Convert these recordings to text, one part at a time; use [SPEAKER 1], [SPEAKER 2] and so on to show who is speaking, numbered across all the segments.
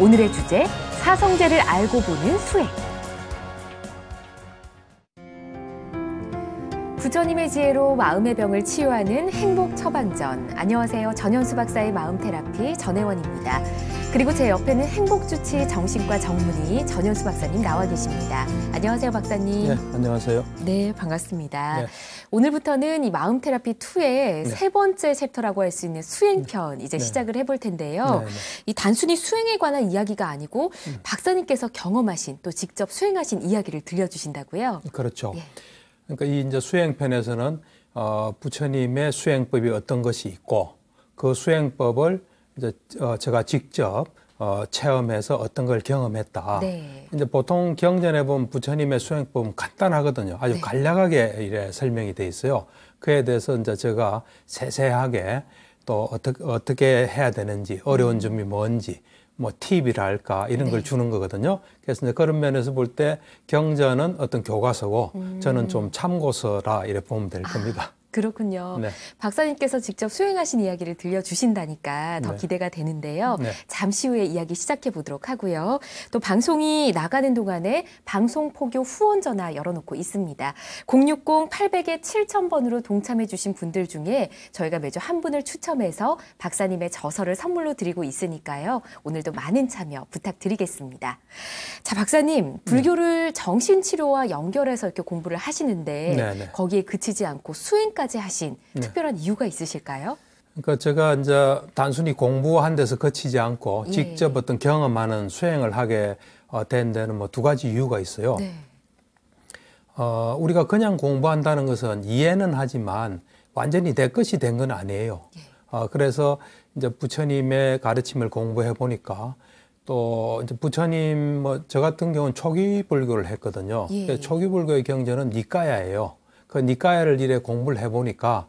[SPEAKER 1] 오늘의 주제, 사성제를 알고 보는 수액. 부처님의 지혜로 마음의 병을 치유하는 행복 처방전. 안녕하세요. 전현수 박사의 마음 테라피 전혜원입니다. 그리고 제 옆에는 행복주치 정신과 정문의 전현수 박사님 나와 계십니다. 안녕하세요, 박사님. 네, 안녕하세요. 네, 반갑습니다. 네. 오늘부터는 이 마음 테라피 2의 네. 세 번째 챕터라고 할 수 있는 수행편 이제 네. 시작을 해볼 텐데요. 네, 네. 이 단순히 수행에 관한 이야기가 아니고 음. 박사님께서 경험하신 또 직접 수행하신 이야기를 들려주신다고요.
[SPEAKER 2] 그렇죠. 예. 그러니까 이 이제 수행편에서는 어, 부처님의 수행법이 어떤 것이 있고 그 수행법을 이제 어, 제가 직접 어, 체험해서 어떤 걸 경험했다. 네. 이제 보통 경전에 보면 부처님의 수행법은 간단하거든요. 아주 네. 간략하게 이래 설명이 돼 있어요. 그에 대해서 이제 제가 세세하게 또 어떻게 어떻게 해야 되는지 어려운 음. 점이 뭔지 뭐 팁이랄까 이런 네. 걸 주는 거거든요. 그래서 이제 그런 면에서 볼 때 경전은 어떤 교과서고 음. 저는 좀 참고서라 이래 보면 될 겁니다. 아.
[SPEAKER 1] 그렇군요. 네. 박사님께서 직접 수행하신 이야기를 들려주신다니까 더 네. 기대가 되는데요. 네. 잠시 후에 이야기 시작해 보도록 하고요. 또 방송이 나가는 동안에 방송 포교 후원 전화 열어놓고 있습니다. 0 6 0 8 0 0 7000번으로 동참해 주신 분들 중에 저희가 매주 한 분을 추첨해서 박사님의 저서를 선물로 드리고 있으니까요. 오늘도 많은 참여 부탁드리겠습니다. 자, 박사님, 네. 불교를 정신치료와 연결해서 이렇게 공부를 하시는데 네, 네. 거기에 그치지 않고 수행 강사까지 하신 네. 특별한 이유가 있으실까요?
[SPEAKER 2] 그러니까 제가 이제 단순히 공부한 데서 거치지 않고 예. 직접 어떤 경험하는 수행을 하게 어, 된 데는 뭐 두 가지 이유가 있어요. 네. 어, 우리가 그냥 공부한다는 것은 이해는 하지만 완전히 내 것이 된 건 아니에요. 예. 어, 그래서 이제 부처님의 가르침을 공부해 보니까 또 이제 부처님 뭐 저 같은 경우는 초기 불교를 했거든요. 예. 초기 불교의 경전은 니까야예요. 그 니카야를 이래 공부를 해보니까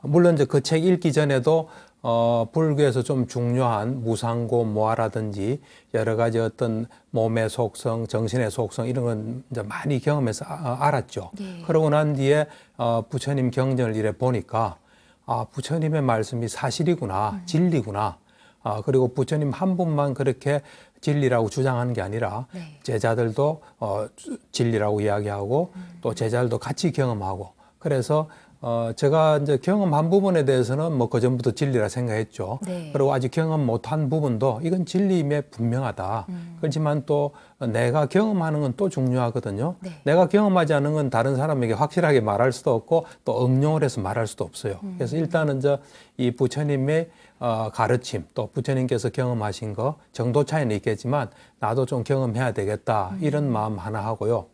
[SPEAKER 2] 물론 이제 그 책 읽기 전에도 어, 불교에서 좀 중요한 무상고 모아라든지 여러 가지 어떤 몸의 속성, 정신의 속성 이런 건 이제 많이 경험해서 아, 아 알았죠. 예. 그러고 난 뒤에 어, 부처님 경전을 이래 보니까 아, 부처님의 말씀이 사실이구나, 음. 진리구나. 아, 그리고 부처님 한 분만 그렇게 진리라고 주장하는 게 아니라 네. 제자들도 어, 진리라고 이야기하고 음. 또 제자들도 같이 경험하고 그래서 어, 제가 이제 경험한 부분에 대해서는 뭐 그전부터 진리라 생각했죠. 네. 그리고 아직 경험 못한 부분도 이건 진리임에 분명하다. 음. 그렇지만 또 내가 경험하는 건 또 중요하거든요. 네. 내가 경험하지 않은 건 다른 사람에게 확실하게 말할 수도 없고 또 응용을 해서 말할 수도 없어요. 음. 그래서 일단은 이이 부처님의 어, 가르침 또 부처님께서 경험하신 거 정도 차이는 있겠지만 나도 좀 경험해야 되겠다 이런 음. 마음 하나 하고요.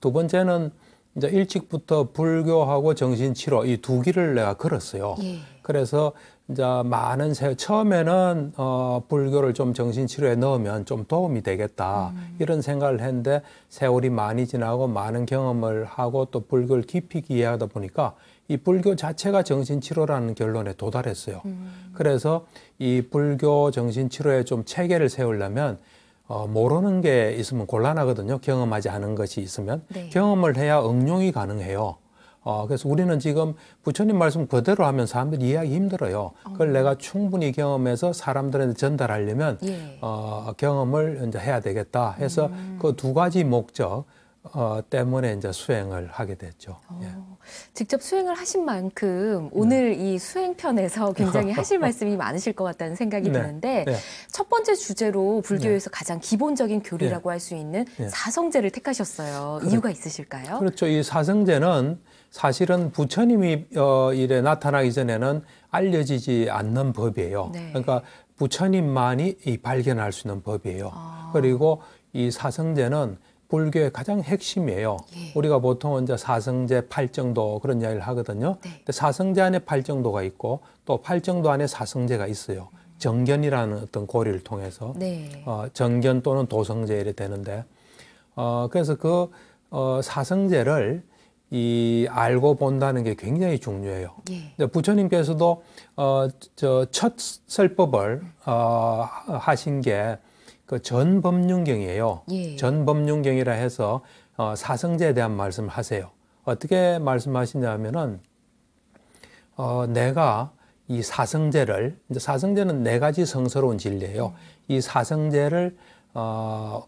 [SPEAKER 2] 두 번째는 이제 일찍부터 불교하고 정신치료 이 두 길을 내가 걸었어요. 예. 그래서 이제 많은 세 처음에는 어 불교를 좀 정신치료에 넣으면 좀 도움이 되겠다 음. 이런 생각을 했는데 세월이 많이 지나고 많은 경험을 하고 또 불교를 깊이 이해하다 보니까 이 불교 자체가 정신치료라는 결론에 도달했어요. 음. 그래서 이 불교 정신치료에 좀 체계를 세우려면 어, 모르는 게 있으면 곤란하거든요. 경험하지 않은 것이 있으면 네. 경험을 해야 응용이 가능해요. 어, 그래서 우리는 지금 부처님 말씀 그대로 하면 사람들이 이해하기 힘들어요. 그걸 어. 내가 충분히 경험해서 사람들한테 전달하려면 예. 어, 경험을 이제 해야 되겠다 해서 음. 그두 가지 목적 어, 때문에 이제 수행을 하게 됐죠.
[SPEAKER 1] 어, 예. 직접 수행을 하신 만큼 오늘 네. 이 수행편에서 굉장히 하실 말씀이 많으실 것 같다는 생각이 네. 드는데 네. 첫 번째 주제로 불교에서 네. 가장 기본적인 교리라고 네. 할수 있는 네. 사성제를 택하셨어요. 그렇, 이유가 있으실까요?
[SPEAKER 2] 그렇죠. 이 사성제는 사실은 부처님이 어, 이래 나타나기 전에는 알려지지 않는 법이에요. 그러니까 부처님만이 발견할 수 있는 법이에요. 아. 그리고 이 사성제는 불교의 가장 핵심이에요. 예. 우리가 보통 이제 사성제 팔정도 그런 이야기를 하거든요. 네. 근데 사성제 안에 팔정도가 있고 또 팔정도 안에 사성제가 있어요. 정견이라는 어떤 고리를 통해서 네. 어, 정견 또는 도성제 이래 되는데 어, 그래서 그 어, 사성제를 이 알고 본다는 게 굉장히 중요해요. 예. 부처님께서도 어, 저첫 설법을 어, 하신 게그 전법륜경이에요. 예. 전법륜경이라 해서 어, 사성제에 대한 말씀을 하세요. 어떻게 말씀하시냐면은 어, 내가 이 사성제를 이제 사성제는 네 가지 성스러운 진리예요. 음. 이 사성제를 어,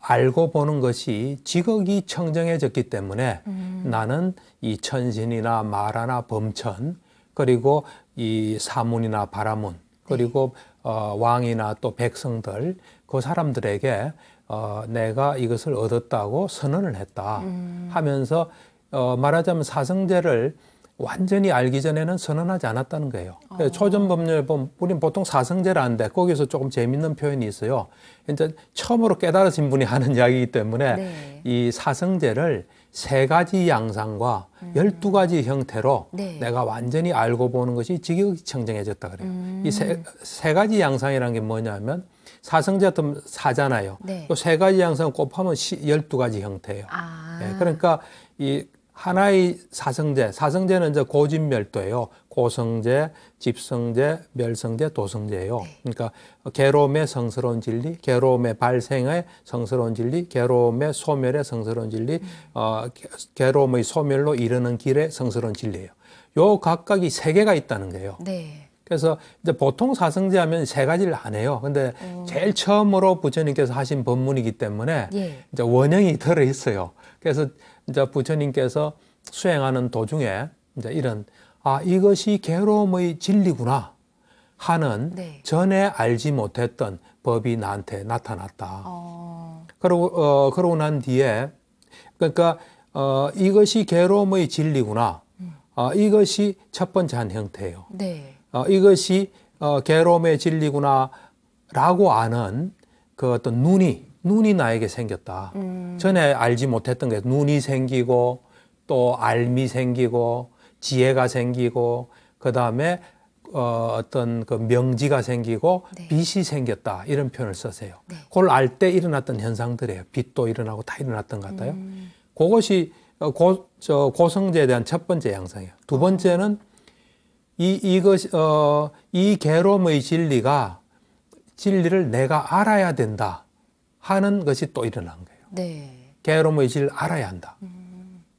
[SPEAKER 2] 알고 보는 것이 지극히 청정해졌기 때문에 음. 나는 이 천신이나 마라나 범천 그리고 이 사문이나 바라문 그리고 네. 어, 왕이나 또 백성들 그 사람들에게 어, 내가 이것을 얻었다고 선언을 했다 음. 하면서 어, 말하자면 사성제를 완전히 알기 전에는 선언하지 않았다는 거예요. 어. 초전법률 보면 우린 보통 사성제라는데 거기서 조금 재밌는 표현이 있어요. 이제 처음으로 깨달으신 분이 하는 이야기이기 때문에 네. 이 사성제를 세 가지 양상과 음. 열두 음. 가지 형태로 네. 내가 완전히 알고 보는 것이 지극히 청정해졌다 그래요. 음. 이세 세 가지 양상이라는 게 뭐냐면 사성제 같은 사잖아요. 네. 또세 그 가지 양상 곱하면 1 2 가지 형태예요. 아. 네, 그러니까 이 하나의 사성제, 사성제는 이제 고진멸도예요. 고성제, 집성제, 멸성제, 도성제예요. 네. 그러니까 괴로움의 성스러운 진리, 괴로움의 발생의 성스러운 진리, 괴로움의 소멸의 성스러운 진리, 음. 어, 괴로움의 소멸로 이르는 길의 성스러운 진리예요. 요 각각이 세 개가 있다는 거예요. 네. 그래서 이제 보통 사성제 하면 세 가지를 안 해요. 근데 음. 제일 처음으로 부처님께서 하신 법문이기 때문에 예. 이제 원형이 들어 있어요. 그래서 이제 부처님께서 수행하는 도중에 이제 이런 아 이것이 괴로움의 진리구나 하는 네. 전에 알지 못했던 법이 나한테 나타났다. 어. 그러고 어, 그러고 난 뒤에 그러니까 어, 이것이 괴로움의 진리구나. 음. 어, 이것이 첫 번째 한 형태예요. 네. 어, 이것이 어, 괴로움의 진리구나라고 아는 그 어떤 눈이 눈이 나에게 생겼다. 음. 전에 알지 못했던 게 눈이 생기고 또 알미 생기고 지혜가 생기고 그 다음에 어, 어떤 그 명지가 생기고 네. 빛이 생겼다 이런 표현을 쓰세요. 네. 그걸 알 때 일어났던 현상들이에요. 빛도 일어나고 다 일어났던 것 같아요. 음. 그것이 어, 고, 저, 고성제에 대한 첫 번째 양상이에요. 두 번째는 이, 이것, 어, 이 개롬의 진리가 진리를 내가 알아야 된다 하는 것이 또 일어난 거예요.
[SPEAKER 1] 네.
[SPEAKER 2] 개롬의 진리를 알아야 한다.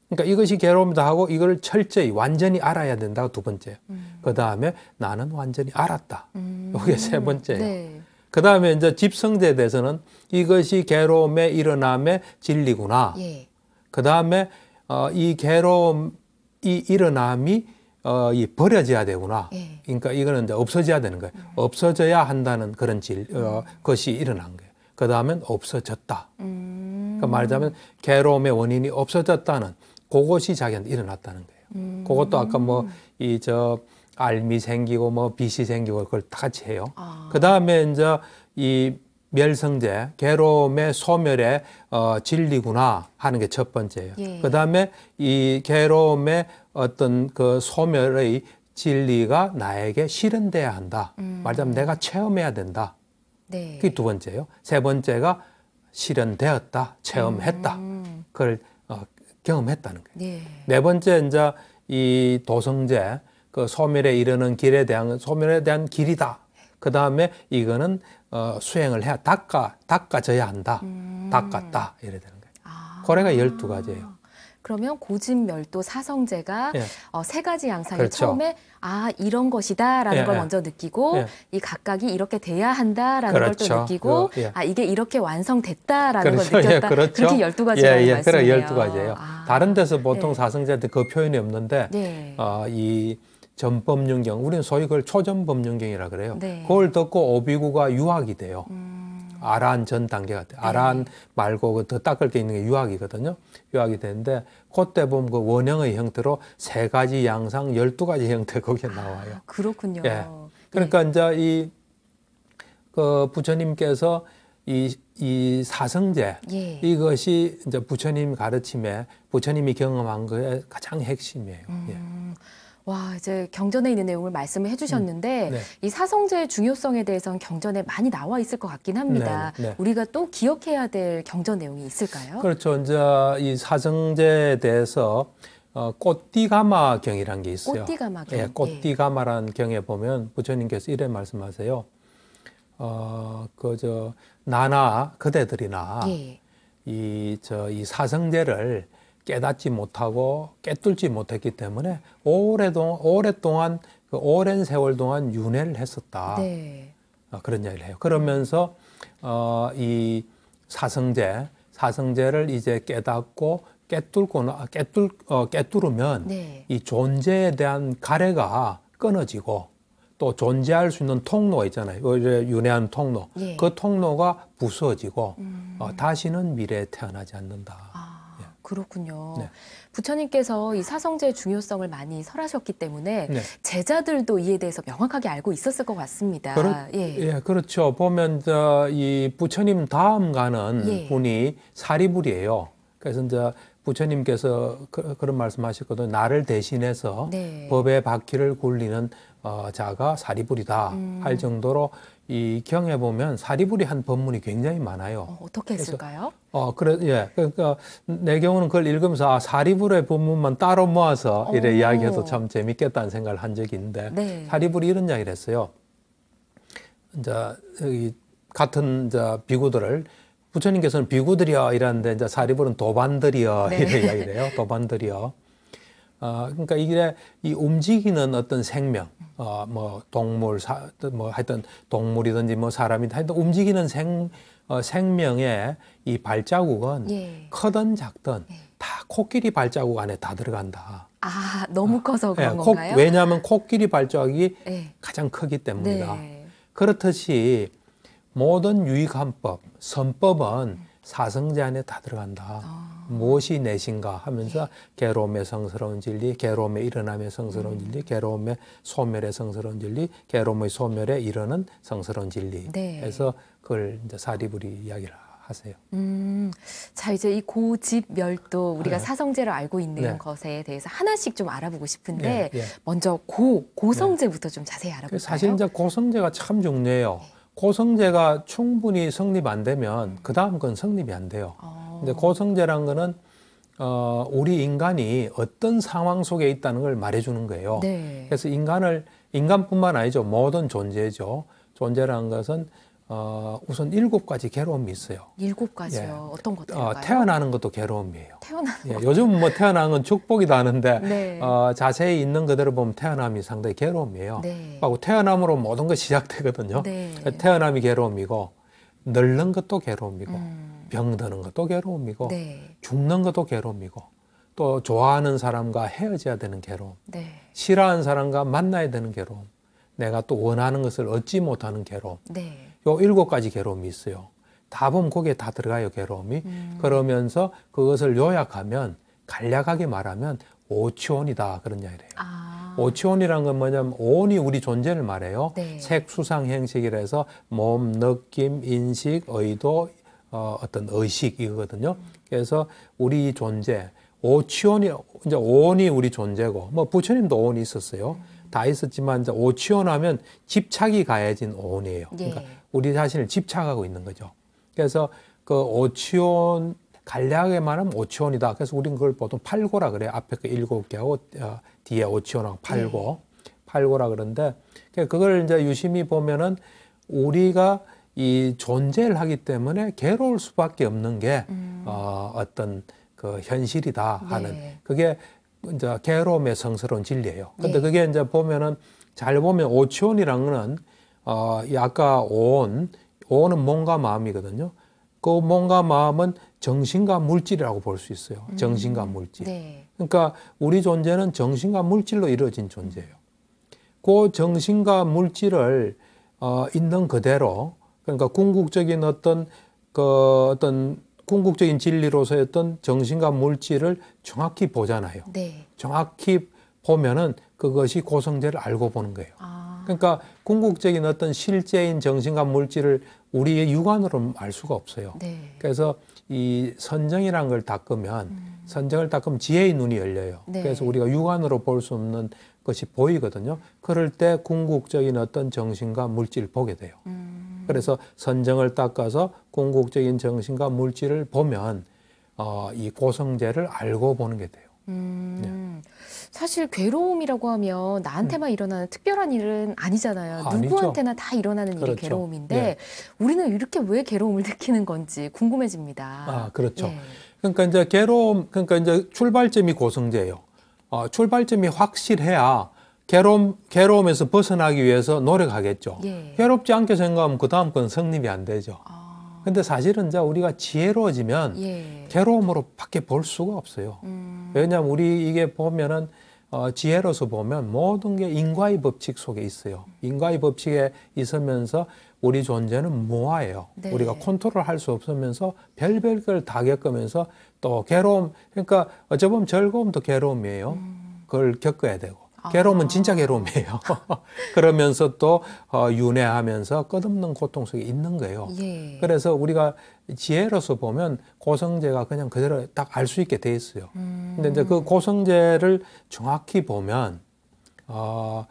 [SPEAKER 2] 그러니까 이것이 개롬이다 하고 이걸 철저히 완전히 알아야 된다 두 번째. 음. 그 다음에 나는 완전히 알았다. 이게 음. 세 번째예요. 네. 그 다음에 이제 집성제에 대해서는 이것이 개로움의 일어남의 진리구나. 예. 그 다음에 어, 이 개로움, 이 일어남이 어, 이 버려져야 되구나. 예. 그러니까 이거는 이제 없어져야 되는 거예요. 음. 없어져야 한다는 그런 질, 어, 것이 일어난 거예요. 그 다음엔 없어졌다. 음. 그러니까 말하자면 괴로움의 원인이 없어졌다는 그것이 자기한테 일어났다는 거예요. 음. 그것도 아까 뭐 이 저 알미 생기고 뭐 빛이 생기고 그걸 다 같이 해요. 아. 그 다음에 이제 이 멸성제, 괴로움의 소멸의 어, 진리구나 하는 게 첫 번째예요. 예. 그 다음에 이 괴로움의 어떤 그 소멸의 진리가 나에게 실현돼야 한다. 음. 말하자면 내가 체험해야 된다. 네. 그게 두 번째예요. 세 번째가 실현되었다, 체험했다. 음. 그걸 어, 경험했다는 거예요. 예. 네 번째 이제 이 도성제, 그 소멸에 이르는 길에 대한 소멸에 대한 길이다. 그 다음에 이거는 어, 수행을 해야 닦아 닦아져야 한다. 음. 닦았다 이래 되는 거예요. 아. 거래가 열두 가지예요.
[SPEAKER 1] 그러면 고집멸도 사성제가 예. 어, 세 가지 양상이 그렇죠. 처음에 아 이런 것이다라는 예, 걸 예. 먼저 느끼고 예. 이 각각이 이렇게 돼야 한다라는 그렇죠. 걸또 느끼고 그, 아 이게 이렇게 완성됐다라는 그렇죠. 걸 예, 느꼈다 그렇죠. 그렇게 열두 가지라는 예, 예. 말씀이에요. 그래 열두 가지예요.
[SPEAKER 2] 아, 다른 데서 보통 네. 사성제한테 그 표현이 없는데 네. 어, 이 전법륜경, 우리는 소위 그걸 초전법륜경이라 그래요. 네. 그걸 듣고 오비구가 유학이 돼요. 음. 아란 전 단계가 돼. 네. 아란 네. 말고 그더 닦을 게 있는 게 유학이거든요. 유학이 되는데 그때 보면 그 원형의 형태로 세 가지 양상 열두 가지 형태 거기에 아, 나와요. 아,
[SPEAKER 1] 그렇군요. 예.
[SPEAKER 2] 그러니까 네. 이제 이그 부처님께서 이, 이 사성제 예. 이것이 이제 부처님 가르침에 부처님이 경험한 거에 가장 핵심이에요. 예.
[SPEAKER 1] 음. 예. 와, 이제 경전에 있는 내용을 말씀을 해주셨는데 음. 네. 이 사성제의 중요성에 대해서는 경전에 많이 나와 있을 것 같긴 합니다. 네, 네. 우리가 또 기억해야 될 경전 내용이 있을까요?
[SPEAKER 2] 그렇죠. 이제 이 사성제에 대해서 어, 꽃띠가마 경이라는 게 있어요. 꽃띠가마 경. 예, 예. 꽃띠가마라는 경에 보면 부처님께서 이래 말씀하세요. 어, 그저 나나 그대들이나 예. 이 저 이 사성제를 깨닫지 못하고 깨뚫지 못했기 때문에 오랫동안 오랫동안 그 오랜 세월 동안 윤회를 했었다. 네. 어, 그런 이야기를 해요. 그러면서 어, 이 사성제, 사성제를 이제 깨닫고 깨뚫고 깨뚫 어, 깨뚫으면 네. 이 존재에 대한 가래가 끊어지고 또 존재할 수 있는 통로가 있잖아요. 윤회하는 통로. 예. 그 통로가 부서지고 음. 어, 다시는 미래에 태어나지 않는다.
[SPEAKER 1] 그렇군요. 네. 부처님께서 이 사성제의 중요성을 많이 설하셨기 때문에 네. 제자들도 이에 대해서 명확하게 알고 있었을 것 같습니다. 그렇, 예.
[SPEAKER 2] 예. 그렇죠. 보면 이 부처님 다음 가는 예. 분이 사리불이에요. 그래서 이제 부처님께서 그, 런 말씀하셨거든요. 나를 대신해서 네. 법의 바퀴를 굴리는 어, 자가 사리불이다 음. 할 정도로 이 경에 보면 사리불이한 법문이 굉장히 많아요. 어,
[SPEAKER 1] 떻게 했을까요? 그래서,
[SPEAKER 2] 어, 그래, 예. 그러니까 내 경우는 그걸 읽으면서 아, 사리불의 법문만 따로 모아서 오. 이래 이야기해도 참 재밌겠다는 생각을 한 적이 있는데 네. 사리불이 이런 이야기를 했어요. 이제 여기 같은 이제 비구들을 부처님께서는 비구들이여 이라는데 이제 사리불은 도반들이여 네. 이래 이야기를 해요. 도반들이여. 어, 그러니까 이게 이 움직이는 어떤 생명, 어, 뭐 동물, 사, 뭐 하여튼 동물이든지 뭐 사람이든 하여튼 움직이는 생, 어, 생명의 이 발자국은 예. 크든 작든 예. 다 코끼리 발자국 안에 다 들어간다.
[SPEAKER 1] 아, 너무 어. 커서 그런 예, 코, 건가요? 왜냐하면
[SPEAKER 2] 코끼리 발자국이 예. 가장 크기 때문이다. 네. 그렇듯이 모든 유익한법, 선법은 사성제 안에 다 들어간다. 아. 무엇이 내신가 하면서 괴로움의 성스러운 진리, 괴로움의 일어남의 성스러운 음. 진리, 괴로움의 소멸의 성스러운 진리, 괴로움의 소멸에 이르는 성스러운 진리. 네. 그서 그걸 이제 사리불이 이야기를 하세요.
[SPEAKER 1] 음, 자 이제 이 고집 멸도 우리가 네. 사성제로 알고 있는 네. 것에 대해서 하나씩 좀 알아보고 싶은데 네, 예. 먼저 고 고성제부터 좀 자세히 알아볼까요?
[SPEAKER 2] 사실 이제 고성제가 참 중요해요. 네. 고성제가 충분히 성립 안 되면 그 다음 건 성립이 안 돼요. 아. 근데 고성제란 거는 어, 우리 인간이 어떤 상황 속에 있다는 걸 말해주는 거예요. 네. 그래서 인간을 인간뿐만 아니죠 모든 존재죠. 존재라는 것은 어, 우선 일곱 가지 괴로움이 있어요.
[SPEAKER 1] 일곱 가지요. 예. 어떤
[SPEAKER 2] 것들일까요? 어, 태어나는 것도 괴로움이에요. 태어나는 예. 요즘 뭐 태어나는 건 축복이다 하는데 네. 어, 자세히 있는 그대로 보면 태어남이 상당히 괴로움이에요. 네. 고 태어남으로 모든 것이 시작되거든요. 네. 태어남이 괴로움이고 늙는 것도 괴로움이고 음. 병드는 것도 괴로움이고 네. 죽는 것도 괴로움이고 또 좋아하는 사람과 헤어져야 되는 괴로움, 네. 싫어하는 사람과 만나야 되는 괴로움, 내가 또 원하는 것을 얻지 못하는 괴로움. 네. 요 일곱 가지 괴로움이 있어요. 다 보면 거기에 다 들어가요, 괴로움이. 음. 그러면서 그것을 요약하면, 간략하게 말하면 오치원이다 그런 이야기래요. 아. 오치원이란 건 뭐냐면 온이 우리 존재를 말해요. 네. 색, 수상, 행식이라서 해 몸, 느낌, 인식, 의도, 어, 어떤 의식이거든요. 음. 그래서 우리 존재, 오치원이 이제 온이 우리 존재고 뭐 부처님도 온이 있었어요. 음. 다 있었지만 이제 오치원하면 집착이 가해진 온이에요 예. 그러니까 우리 자신을 집착하고 있는 거죠. 그래서 그 오치온 간략하게 말하면 오치온이다. 그래서 우리는 그걸 보통 팔고라 그래. 앞에 그 일곱 개하고 어, 뒤에 오치온하고 팔고 네. 팔고라 그런데 그 그걸 이제 유심히 보면은 우리가 이 존재를 하기 때문에 괴로울 수밖에 없는 게 음. 어, 어떤 그 현실이다 하는 네. 그게 이제 괴로움의 성스러운 진리예요. 근데 네. 그게 이제 보면은 잘 보면 오치온이라는 거는 어, 아까 온, 온은 몸과 마음이거든요. 그 몸과 마음은 정신과 물질이라고 볼 수 있어요. 음. 정신과 물질. 네. 그러니까 우리 존재는 정신과 물질로 이루어진 존재예요. 그 정신과 물질을 어, 있는 그대로 그러니까 궁극적인 어떤 그 어떤 궁극적인 진리로서의 어떤 정신과 물질을 정확히 보잖아요. 네. 정확히 보면은 그것이 고성재를 알고 보는 거예요. 아. 그러니까 궁극적인 어떤 실제인 정신과 물질을 우리의 육안으로는 알 수가 없어요. 네. 그래서 이 선정이란 걸 닦으면 음. 선정을 닦으면 지혜의 눈이 열려요. 네. 그래서 우리가 육안으로 볼 수 없는 것이 보이거든요. 그럴 때 궁극적인 어떤 정신과 물질을 보게 돼요. 음. 그래서 선정을 닦아서 궁극적인 정신과 물질을 보면 어, 이 고성제를 알고 보는 게 돼요. 음.
[SPEAKER 1] 네. 사실 괴로움이라고 하면 나한테만 음. 일어나는 특별한 일은 아니잖아요. 아, 누구한테나 다 일어나는 그렇죠. 일이 괴로움인데 네. 우리는 이렇게 왜 괴로움을 느끼는 건지 궁금해집니다. 아
[SPEAKER 2] 그렇죠. 네. 그러니까 이제 괴로움 그러니까 이제 출발점이 고성제예요. 어, 출발점이 확실해야 괴로움 괴로움에서 벗어나기 위해서 노력하겠죠. 예. 괴롭지 않게 생각하면 그 다음 건 성립이 안 되죠. 아. 근데 사실은 이제 우리가 지혜로워지면 예. 괴로움으로 밖에 볼 수가 없어요. 음. 왜냐하면 우리 이게 보면은 어, 지혜로서 보면 모든 게 인과의 법칙 속에 있어요. 음. 인과의 법칙에 있으면서 우리 존재는 모아예요. 네. 우리가 컨트롤 할수 없으면서 별별 걸 다 겪으면서 또 괴로움, 그러니까 어찌 보면 즐거움도 괴로움이에요. 음. 그걸 겪어야 되고. 아. 괴로움은 진짜 괴로움이에요. 그러면서 또 어, 윤회하면서 끝없는 고통 속에 있는 거예요. 예. 그래서 우리가 지혜로서 보면 고성제가 그냥 그대로 딱 알 수 있게 돼 있어요. 음. 근데 이제 그 음. 고성제를 정확히 보면 어,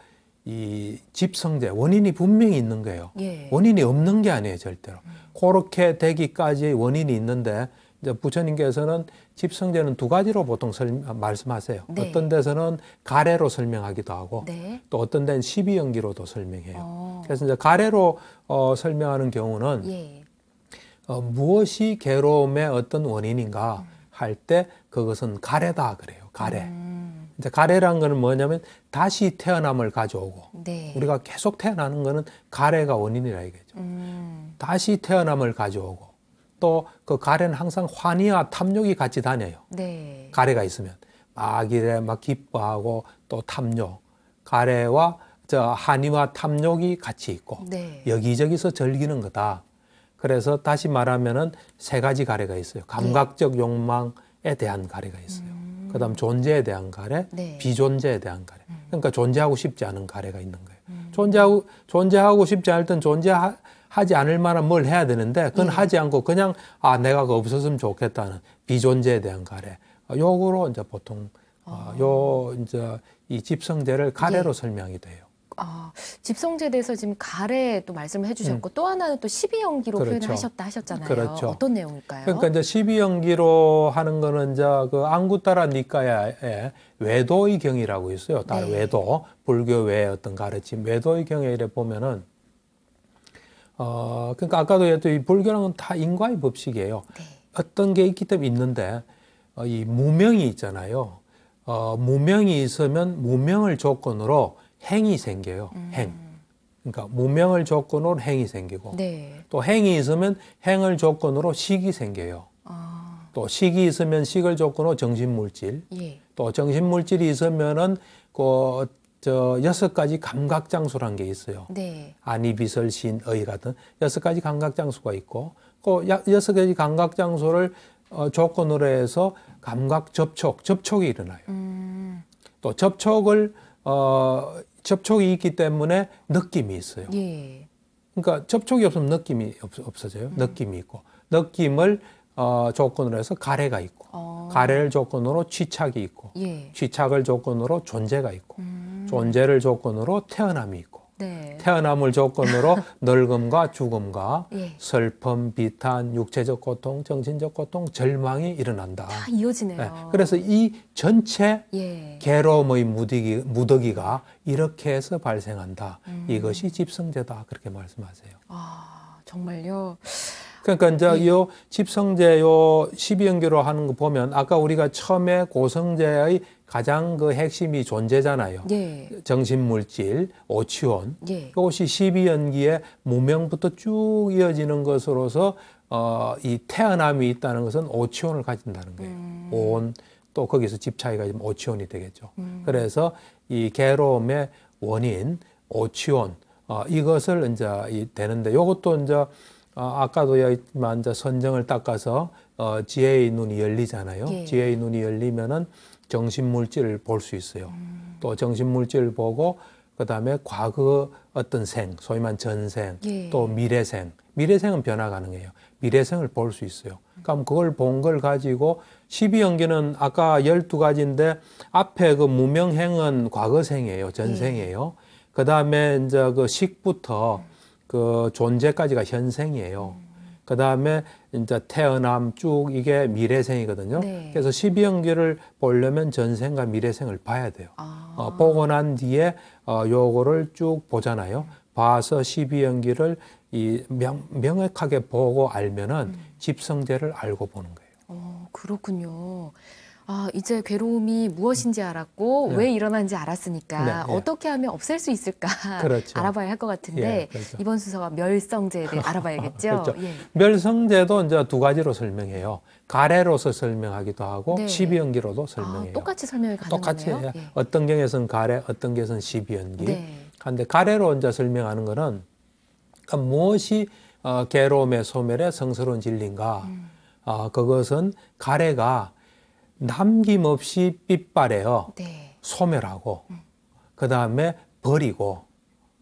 [SPEAKER 2] 이 집성제 원인이 분명히 있는 거예요. 예. 원인이 없는 게 아니에요 절대로. 음. 그렇게 되기까지 원인이 있는데 이제 부처님께서는 집성제는 두 가지로 보통 설명, 말씀하세요. 네. 어떤 데서는 가래로 설명하기도 하고 네. 또 어떤 데는 시비연기로도 설명해요. 오. 어. 그래서 이제 가래로 어, 설명하는 경우는 예. 어, 무엇이 괴로움의 어떤 원인인가 음. 할때 그것은 가래다 그래요. 가래. 음. 이제 가래란 거는 뭐냐면 다시 태어남을 가져오고 네. 우리가 계속 태어나는 거는 가래가 원인이라 얘기죠.
[SPEAKER 3] 음.
[SPEAKER 2] 다시 태어남을 가져오고 또그 가래는 항상 환희와 탐욕이 같이 다녀요.
[SPEAKER 3] 네.
[SPEAKER 2] 가래가 있으면 막 이래 막 기뻐하고 또 탐욕, 가래와 저환희와 탐욕이 같이 있고 네. 여기저기서 즐기는 거다. 그래서 다시 말하면은 세 가지 가래가 있어요. 네. 감각적 네. 욕망에 대한 가래가 있어요. 음. 그다음 존재에 대한 가래, 네. 비존재에 대한 가래. 음. 그러니까 존재하고 싶지 않은 가래가 있는 거예요. 음. 존재하고 존재하고 싶지 않을 땐 존재하 하지 않을 만한 뭘 해야 되는데 그건 음. 하지 않고 그냥 아 내가 그 없었으면 좋겠다는 비존재에 대한 가래 어, 요거로 이제 보통 어. 아. 요 이제 이 집성제를 가래로 예. 설명이 돼요.
[SPEAKER 1] 아, 집성제에 대해서 지금 가래 또 말씀을 해주셨고 음. 또 하나는 또1 2연기로 그렇죠. 표현을 하셨다 하셨잖아요. 그렇죠. 어떤 내용일까요?
[SPEAKER 2] 그러니까 이제 1 2연기로 하는 거는 이제 그 안구따라 니까야의 외도의 경이라고 있어요. 따 네. 외도 불교 외의 어떤 가르침 외도의 경에 이래 보면은 어, 그러니까 아까도 얘기했듯이불교는다 인과의 법칙이에요. 네. 어떤 게 있기 때문에 있는데 어, 이 무명이 있잖아요. 어, 무명이 있으면 무명을 조건으로 행이 생겨요. 음. 행. 그러니까 무명을 조건으로 행이 생기고 네. 또 행이 있으면 행을 조건으로 식이 생겨요. 아. 또 식이 있으면 식을 조건으로 정신물질. 예. 또 정신물질이 있으면은 그저 여섯 가지 감각 장소란 게 있어요. 네. 안이비설 신의 같은 여섯 가지 감각 장소가 있고 그 여섯 가지 감각 장소를 어, 조건으로 해서 감각 접촉, 접촉이 일어나요. 음. 또 접촉을 어, 접촉이 있기 때문에 느낌이 있어요. 예. 그러니까 접촉이 없으면 느낌이 없, 어져요 음. 느낌이 있고 느낌을 어, 조건으로 해서 가래가 있고 어. 가래를 조건으로 취착이 있고 예. 취착을 조건으로 존재가 있고 음. 음. 존재를 조건으로 태어남이 있고 네. 태어남을 조건으로 늙음과 죽음과 예. 슬픔, 비탄, 육체적 고통, 정신적 고통, 절망이 일어난다. 다
[SPEAKER 1] 이어지네요. 네.
[SPEAKER 2] 그래서 이 전체 예. 괴로움의 무더기, 무더기가 이렇게 해서 발생한다. 음. 이것이 집성제다. 그렇게 말씀하세요.
[SPEAKER 1] 아, 정말요. 그러니까 네, 이제 네.
[SPEAKER 2] 요 집성제요 십이연기로 하는 거 보면 아까 우리가 처음에 고성제의 가장 그 핵심이 존재잖아요. 예. 정신물질, 오치온. 예. 네. 이것이 1 2연기에 무명부터 쭉 이어지는 것으로서 어, 이 태어남이 있다는 것은 오치온을 가진다는 거예요. 음. 온, 또 거기서 집차이가 지 오치온이 되겠죠. 음. 그래서 이 괴로움의 원인, 오치온, 어, 이것을 이제 되는데 이것도 이제 어, 아까도 했지만 선정을 닦아서 어, 지혜의 눈이 열리잖아요. 예. 지혜의 눈이 열리면은 정신 물질을 볼 수 있어요. 음. 또 정신 물질을 보고 그다음에 과거 어떤 생, 소위 말 전생, 예. 또 미래생. 미래생은 변화 가능해요. 미래생을 볼 수 있어요. 그럼 그러니까 그걸 본 걸 가지고 12연기는 아까 12가지인데 앞에 그 무명행은 과거생이에요. 전생이에요. 예. 그다음에 이제 그 식부터 음. 그 존재까지가 현생이에요. 그 다음에 이제 태어남 쭉 이게 미래생이거든요. 네. 그래서 12연기를 보려면 전생과 미래생을 봐야 돼요. 아. 어, 보고 난 뒤에 어, 요거를 쭉 보잖아요. 봐서 12연기를 이 명, 명확하게 보고 알면은 음. 집성제를 알고 보는 거예요.
[SPEAKER 1] 어, 그렇군요. 아, 이제 괴로움이 무엇인지 알았고 네. 왜 일어난지 알았으니까 네, 예. 어떻게 하면 없앨 수 있을까 그렇죠. 알아봐야 할 것 같은데 예, 그렇죠. 이번 순서가 멸성제에 대해 알아봐야겠죠. 그렇죠. 예.
[SPEAKER 2] 멸성제도 이제 두 가지로 설명해요. 가래로서 설명하기도 하고 네. 십이연기로도 아, 설명해요. 아,
[SPEAKER 1] 똑같이 설명이 가능해요. 똑같이 예. 예.
[SPEAKER 2] 어떤 경에서는 가래, 어떤 경에서는 십이연기. 네. 그런데 가래로 이제 설명하는 거는 그러니까 무엇이 어, 괴로움의 소멸의 성스러운 진리인가? 음. 어, 그것은 가래가 남김없이 빗발해요. 네. 소멸하고 음. 그 다음에 버리고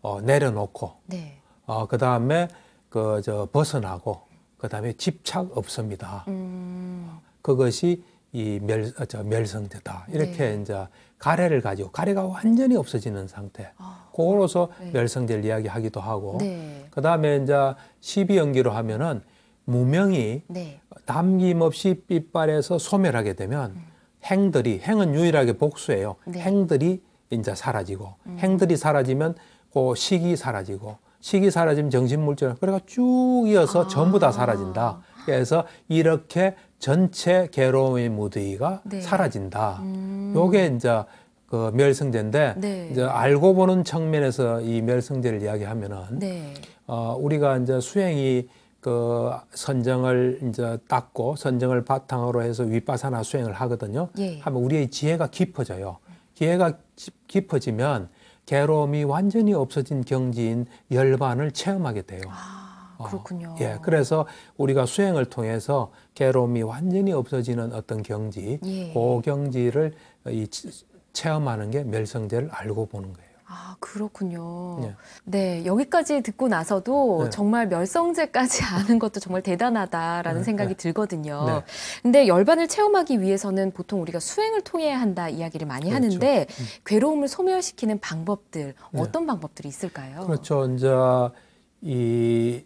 [SPEAKER 2] 어, 내려놓고 네. 어, 그 다음에 그저 벗어나고 그 다음에 집착 없습니다. 음. 그것이 이 멸, 어, 저 멸성제다. 이렇게 네. 이제 가래를 가지고 가래가 완전히 없어지는 상태. 아, 그거로서 네. 멸성제를 이야기하기도 하고 네. 그 다음에 이제 시비 연기로 하면은 무명이 네. 남김없이 삐발에서 소멸하게 되면 음. 행들이 행은 유일하게 복수예요. 네. 행들이 이제 사라지고 음. 행들이 사라지면 그 식이 사라지고 식이 사라지면 정신물질 그러니까쭉 이어서 아. 전부 다 사라진다. 그래서 이렇게 전체 괴로움의 무드위가 네. 사라진다. 음. 요게 이제 그 멸성제인데 네. 이제 알고 보는 측면에서 이 멸성제를 이야기하면은 네. 어, 우리가 이제 수행이 그 선정을 이제 닦고 선정을 바탕으로 해서 윗바사나 수행을 하거든요. 예. 하면 우리의 지혜가 깊어져요. 지혜가 깊어지면 괴로움이 완전히 없어진 경지인 열반을 체험하게 돼요. 아, 어. 그렇군요. 어, 예, 그래서 우리가 수행을 통해서 괴로움이 완전히 없어지는 어떤 경지, 예. 그 경지를 이, 체험하는 게 멸성제를 알고 보는 거예요.
[SPEAKER 1] 아 그렇군요. 네. 네, 여기까지 듣고 나서도 네. 정말 멸성제까지 아는 것도 정말 대단하다라는 네, 생각이 네. 들거든요. 네. 근데 열반을 체험하기 위해서는 보통 우리가 수행을 통해 한다 이야기를 많이 그렇죠. 하는데 음. 괴로움을 소멸시키는 방법들 네. 어떤 방법들이 있을까요?
[SPEAKER 2] 그렇죠. 이제 이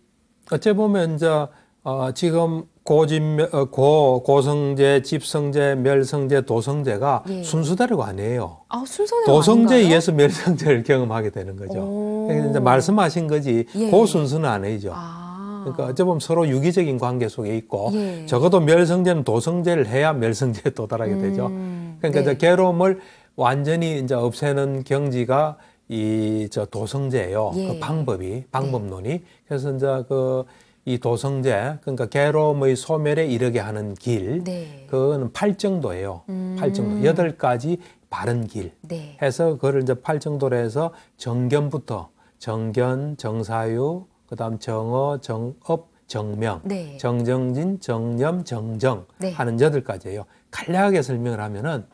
[SPEAKER 2] 어찌 보면 이제 어, 지금 고진 어, 고 고성제, 집성제, 멸성제, 도성제가 예. 순수대로가 아니에요.
[SPEAKER 3] 아, 순서대로 도성제에 아닌가요?
[SPEAKER 2] 의해서 멸성제를 경험하게 되는 거죠. 그러니 이제 말씀하신 거지 예. 그 순서는 아니죠. 아. 그러니까 어찌 보면 서로 유기적인 관계 속에 있고 예. 적어도 멸성제는 도성제를 해야 멸성제에 도달하게 되죠. 음. 그러니까 네. 이제 괴로움을 완전히 이제 없애는 경지가 이 저 도성제예요. 그 예. 방법이 방법론이 그래서 이제 그이 도성제 그러니까 괴로움의 소멸에 이르게 하는 길 네. 그거는 팔정도예요. 음. 팔정도 여덟 가지 바른 길 네. 해서 그거를 이제 팔정도로 해서 정견부터 정견, 정사유, 그다음 정어, 정업, 정명, 네. 정정진, 정념, 정정 네. 하는 여덟 가지예요. 간략하게 설명을 하면은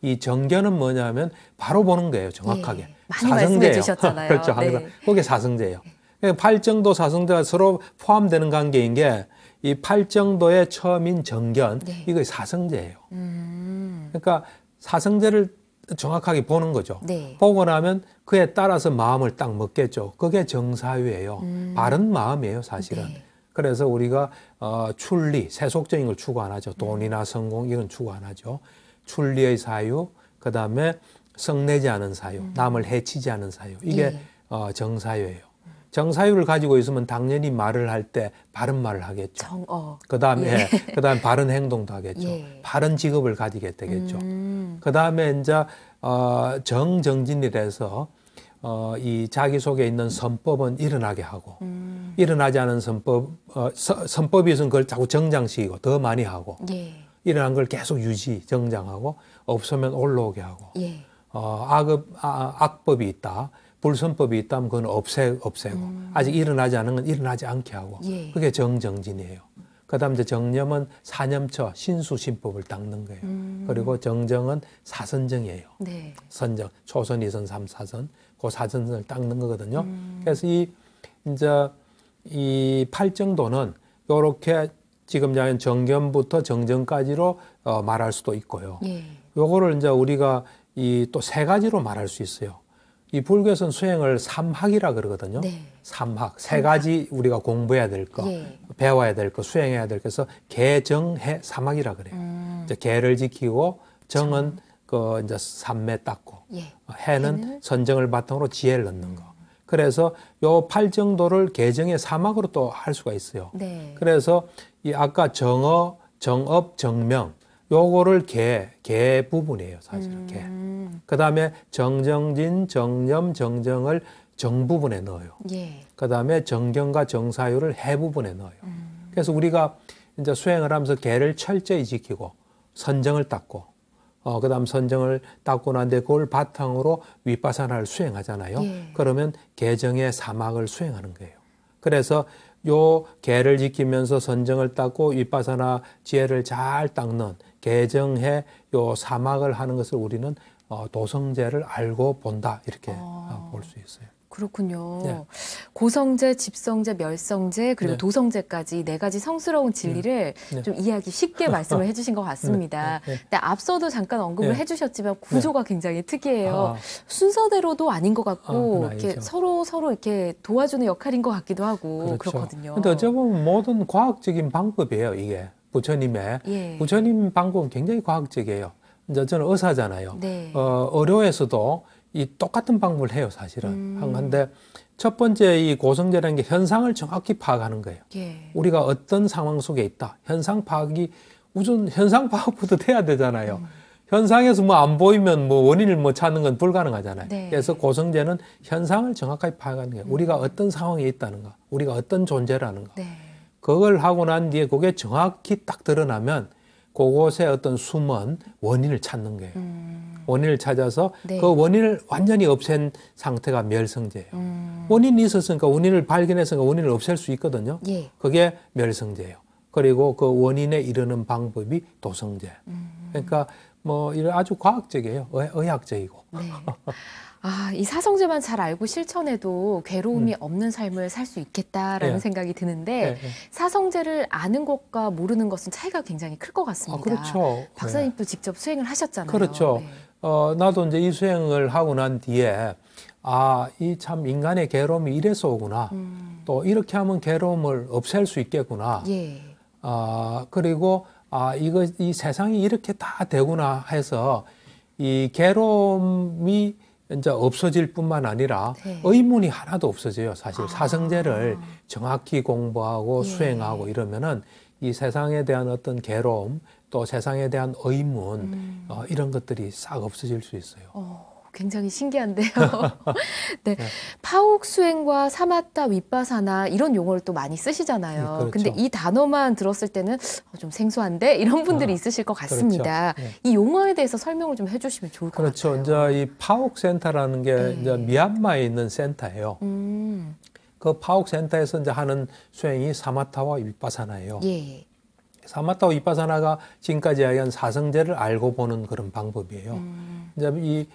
[SPEAKER 2] 이 정견은 뭐냐면 바로 보는 거예요. 정확하게. 예. 많이 사성제예요. 말씀해 주셨잖아요. 그렇죠. 네. 그게 사성제예요. 네. 예, 팔정도 사성대가 서로 포함되는 관계인 게 이 팔정도의 처음인 정견 네. 이거 사성제예요. 음. 그러니까 사성제를 정확하게 보는 거죠. 네. 보고 나면 그에 따라서 마음을 딱 먹겠죠. 그게 정사유예요. 음. 바른 마음이에요, 사실은. 네. 그래서 우리가 어, 출리, 세속적인 걸 추구 안 하죠. 네. 돈이나 성공 이건 추구 안 하죠. 출리의 사유, 그 다음에 성내지 않은 사유, 음. 남을 해치지 않은 사유. 이게 네. 어, 정사유예요. 정사율을 가지고 있으면 당연히 말을 할 때 바른 말을 하겠죠. 정, 어. 그다음에 예. 그다음 바른 행동도 하겠죠. 예. 바른 직업을 가지게 되겠죠. 음. 그다음에 이제 어, 정정진이돼서 어, 이 자기 속에 있는 선법은 일어나게 하고 음. 일어나지 않은 선법 어, 서, 선법이 있으면 그걸 자꾸 정장시키고 더 많이 하고 예. 일어난 걸 계속 유지 정장하고 없으면 올라오게 하고 예. 어, 악업 아, 악법이 있다. 불순법이 있다면 그건 없애, 없애고 음. 아직 일어나지 않은 건 일어나지 않게 하고 예. 그게 정정진이에요. 그다음 이제 정념은 사념처 신수신법을 닦는 거예요. 음. 그리고 정정은 사선정이에요. 네. 선정 초선, 이선, 삼사선 그사선을 닦는 거거든요. 음. 그래서 이 이제 이 팔정도는 요렇게 지금 자연 정견부터 정정까지로 어, 말할 수도 있고요. 예. 요거를 이제 우리가 이또 세 가지로 말할 수 있어요. 이 불교에서는 수행을 삼학이라 그러거든요. 네. 삼학 세 가지 우리가 공부해야 될 거, 예. 배워야 될 거, 수행해야 될 것에서 개정해 삼학이라 그래요. 음. 이제 개를 지키고 정은 그 이제 삼매 닦고 예. 어, 해는, 해는 선정을 바탕으로 지혜를 얻는 거. 그래서 요 팔정도를 개정의 사막으로 또 할 수가 있어요. 네. 그래서 이 아까 정어, 정업, 정명 요거를 개, 개 부분이에요, 사실은 개. 음. 그 다음에 정정진, 정념, 정정을 정 부분에 넣어요. 예. 그 다음에 정경과 정사유를 해 부분에 넣어요. 음. 그래서 우리가 이제 수행을 하면서 개를 철저히 지키고 선정을 닦고, 어, 그 다음 선정을 닦고 난데 그걸 바탕으로 윗바사나를 수행하잖아요. 예. 그러면 개정의 사막을 수행하는 거예요. 그래서 요 개를 지키면서 선정을 닦고 윗바사나 지혜를 잘 닦는 개정해 요 사막을 하는 것을 우리는 어, 도성제를 알고 본다 이렇게 아, 어, 볼수 있어요.
[SPEAKER 1] 그렇군요. 네. 고성제, 집성제, 멸성제 그리고 네. 도성제까지 네 가지 성스러운 진리를 음. 네. 좀 이해하기 쉽게 말씀을 해주신 것 같습니다. 음. 네. 네. 근데 앞서도 잠깐 언급을 네. 해주셨지만 구조가 굉장히 특이해요. 아. 순서대로도 아닌 것 같고 아, 이렇게 서로 서로 이렇게 도와주는 역할인 것 같기도 하고 그렇죠. 그렇거든요 근데
[SPEAKER 2] 어쩌면 모든 과학적인 방법이에요 이게. 부처님의 예. 부처님 방법은 굉장히 과학적이에요. 이제 저는 의사잖아요. 네. 어, 의료에서도 이 똑같은 방법을 해요, 사실은. 음. 한데 첫 번째 이 고성제라는 게 현상을 정확히 파악하는 거예요. 예. 우리가 어떤 상황 속에 있다. 현상 파악이 우선 현상 파악부터 돼야 되잖아요. 음. 현상에서 뭐 안 보이면 뭐 원인을 뭐 찾는 건 불가능하잖아요. 네. 그래서 고성제는 현상을 정확하게 파악하는 거예요. 음. 우리가 어떤 상황에 있다는가, 우리가 어떤 존재라는가. 네. 그걸 하고 난 뒤에 그게 정확히 딱 드러나면 그곳에 어떤 숨은 원인을 찾는 거예요. 음. 원인을 찾아서 네. 그 원인을 완전히 없앤 상태가 멸성제예요. 음. 원인이 있었으니까 원인을 발견했으니까 원인을 없앨 수 있거든요. 예. 그게 멸성제예요. 그리고 그 원인에 이르는 방법이 도성제.
[SPEAKER 1] 음. 그러니까
[SPEAKER 2] 뭐 이런 아주 과학적이에요. 의, 학적이고
[SPEAKER 1] 네. 아, 이 사성제만 잘 알고 실천해도 괴로움이 음. 없는 삶을 살 수 있겠다라는 예. 생각이 드는데 예, 예. 사성제를 아는 것과 모르는 것은 차이가 굉장히 클 것 같습니다. 아, 그렇죠. 예. 박사님도 예. 직접 수행을 하셨잖아요. 그렇죠.
[SPEAKER 2] 네. 어, 나도 이제 이 수행을 하고 난 뒤에 아, 이 참 인간의 괴로움이 이래서 오구나. 음. 또 이렇게 하면 괴로움을 없앨 수 있겠구나. 예. 아, 그리고 아, 이거 이 세상이 이렇게 다 되구나 해서 이 괴로움이 이제 없어질 뿐만 아니라 네. 의문이 하나도 없어져요. 사실 아. 사성제를 정확히 공부하고 예. 수행하고 이러면은 이 세상에 대한 어떤 괴로움 또 세상에 대한 의문 음. 어, 이런 것들이 싹 없어질 수 있어요.
[SPEAKER 1] 어. 굉장히 신기한데요. 네. 네. 파옥 수행과 사마타 윗바사나 이런 용어를 또 많이 쓰시잖아요. 네, 그렇죠. 근데 이 단어만 들었을 때는 어, 좀 생소한데 이런 분들이 아, 있으실 것 그렇죠. 같습니다. 그렇죠. 네. 이 용어에 대해서 설명을 좀 해주시면 좋을 것
[SPEAKER 2] 그렇죠. 같아요. 그렇죠. 이제 이 파옥 센터라는 게 네. 이제 미얀마에 있는 센터예요.
[SPEAKER 3] 음.
[SPEAKER 2] 그 파옥 센터에서 이제 하는 수행이 사마타와 윗바사나예요. 예. 사마타와 윗바사나가 지금까지 이야기한 사성제를 알고 보는 그런 방법이에요. 음. 이제 이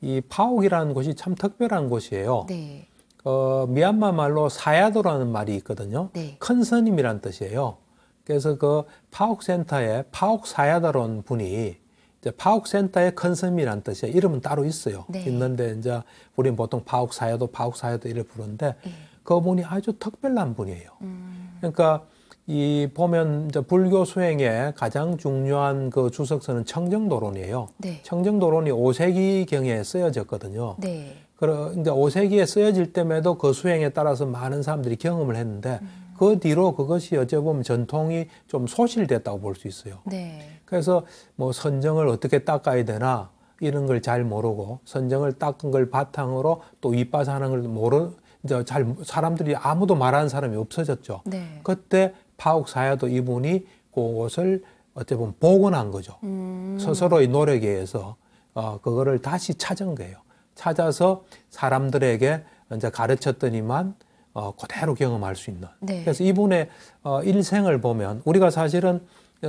[SPEAKER 2] 이 파옥이라는 곳이 참 특별한 곳이에요. 네. 어, 미얀마 말로 사야도라는 말이 있거든요. 네. 큰 스님이란 뜻이에요. 그래서 그 파옥 센터에 파옥 사야다론 분이 이제 파옥 센터의 큰 스님이란 뜻이에요. 이름은 따로 있어요. 네. 있는데 이제 우리는 보통 파옥 사야도, 파옥 사야도 이래 부르는데 네. 그분이 아주 특별한 분이에요. 음. 그러니까 이 보면 불교 수행의 가장 중요한 그 주석서는 청정도론이에요. 네. 청정도론이 5세기 경에 쓰여졌거든요. 네. 그런데 5세기에 그러니까 쓰여질 때에도 그 수행에 따라서 많은 사람들이 경험을 했는데 음. 그 뒤로 그것이 어찌보면 전통이 좀 소실됐다고 볼 수 있어요. 네. 그래서 뭐 선정을 어떻게 닦아야 되나 이런 걸 잘 모르고 선정을 닦은 걸 바탕으로 또이바사하는걸 모르 이제 잘 사람들이 아무도 말하는 사람이 없어졌죠. 네. 그때 파옥사야도 이분이 그것을 어떻게 보면 복원한 거죠.
[SPEAKER 3] 음. 스스로의
[SPEAKER 2] 노력에 의해서 어, 그거를 다시 찾은 거예요. 찾아서 사람들에게 이제 가르쳤더니만 어, 그대로 경험할 수 있는. 네. 그래서 이분의 어, 일생을 보면 우리가 사실은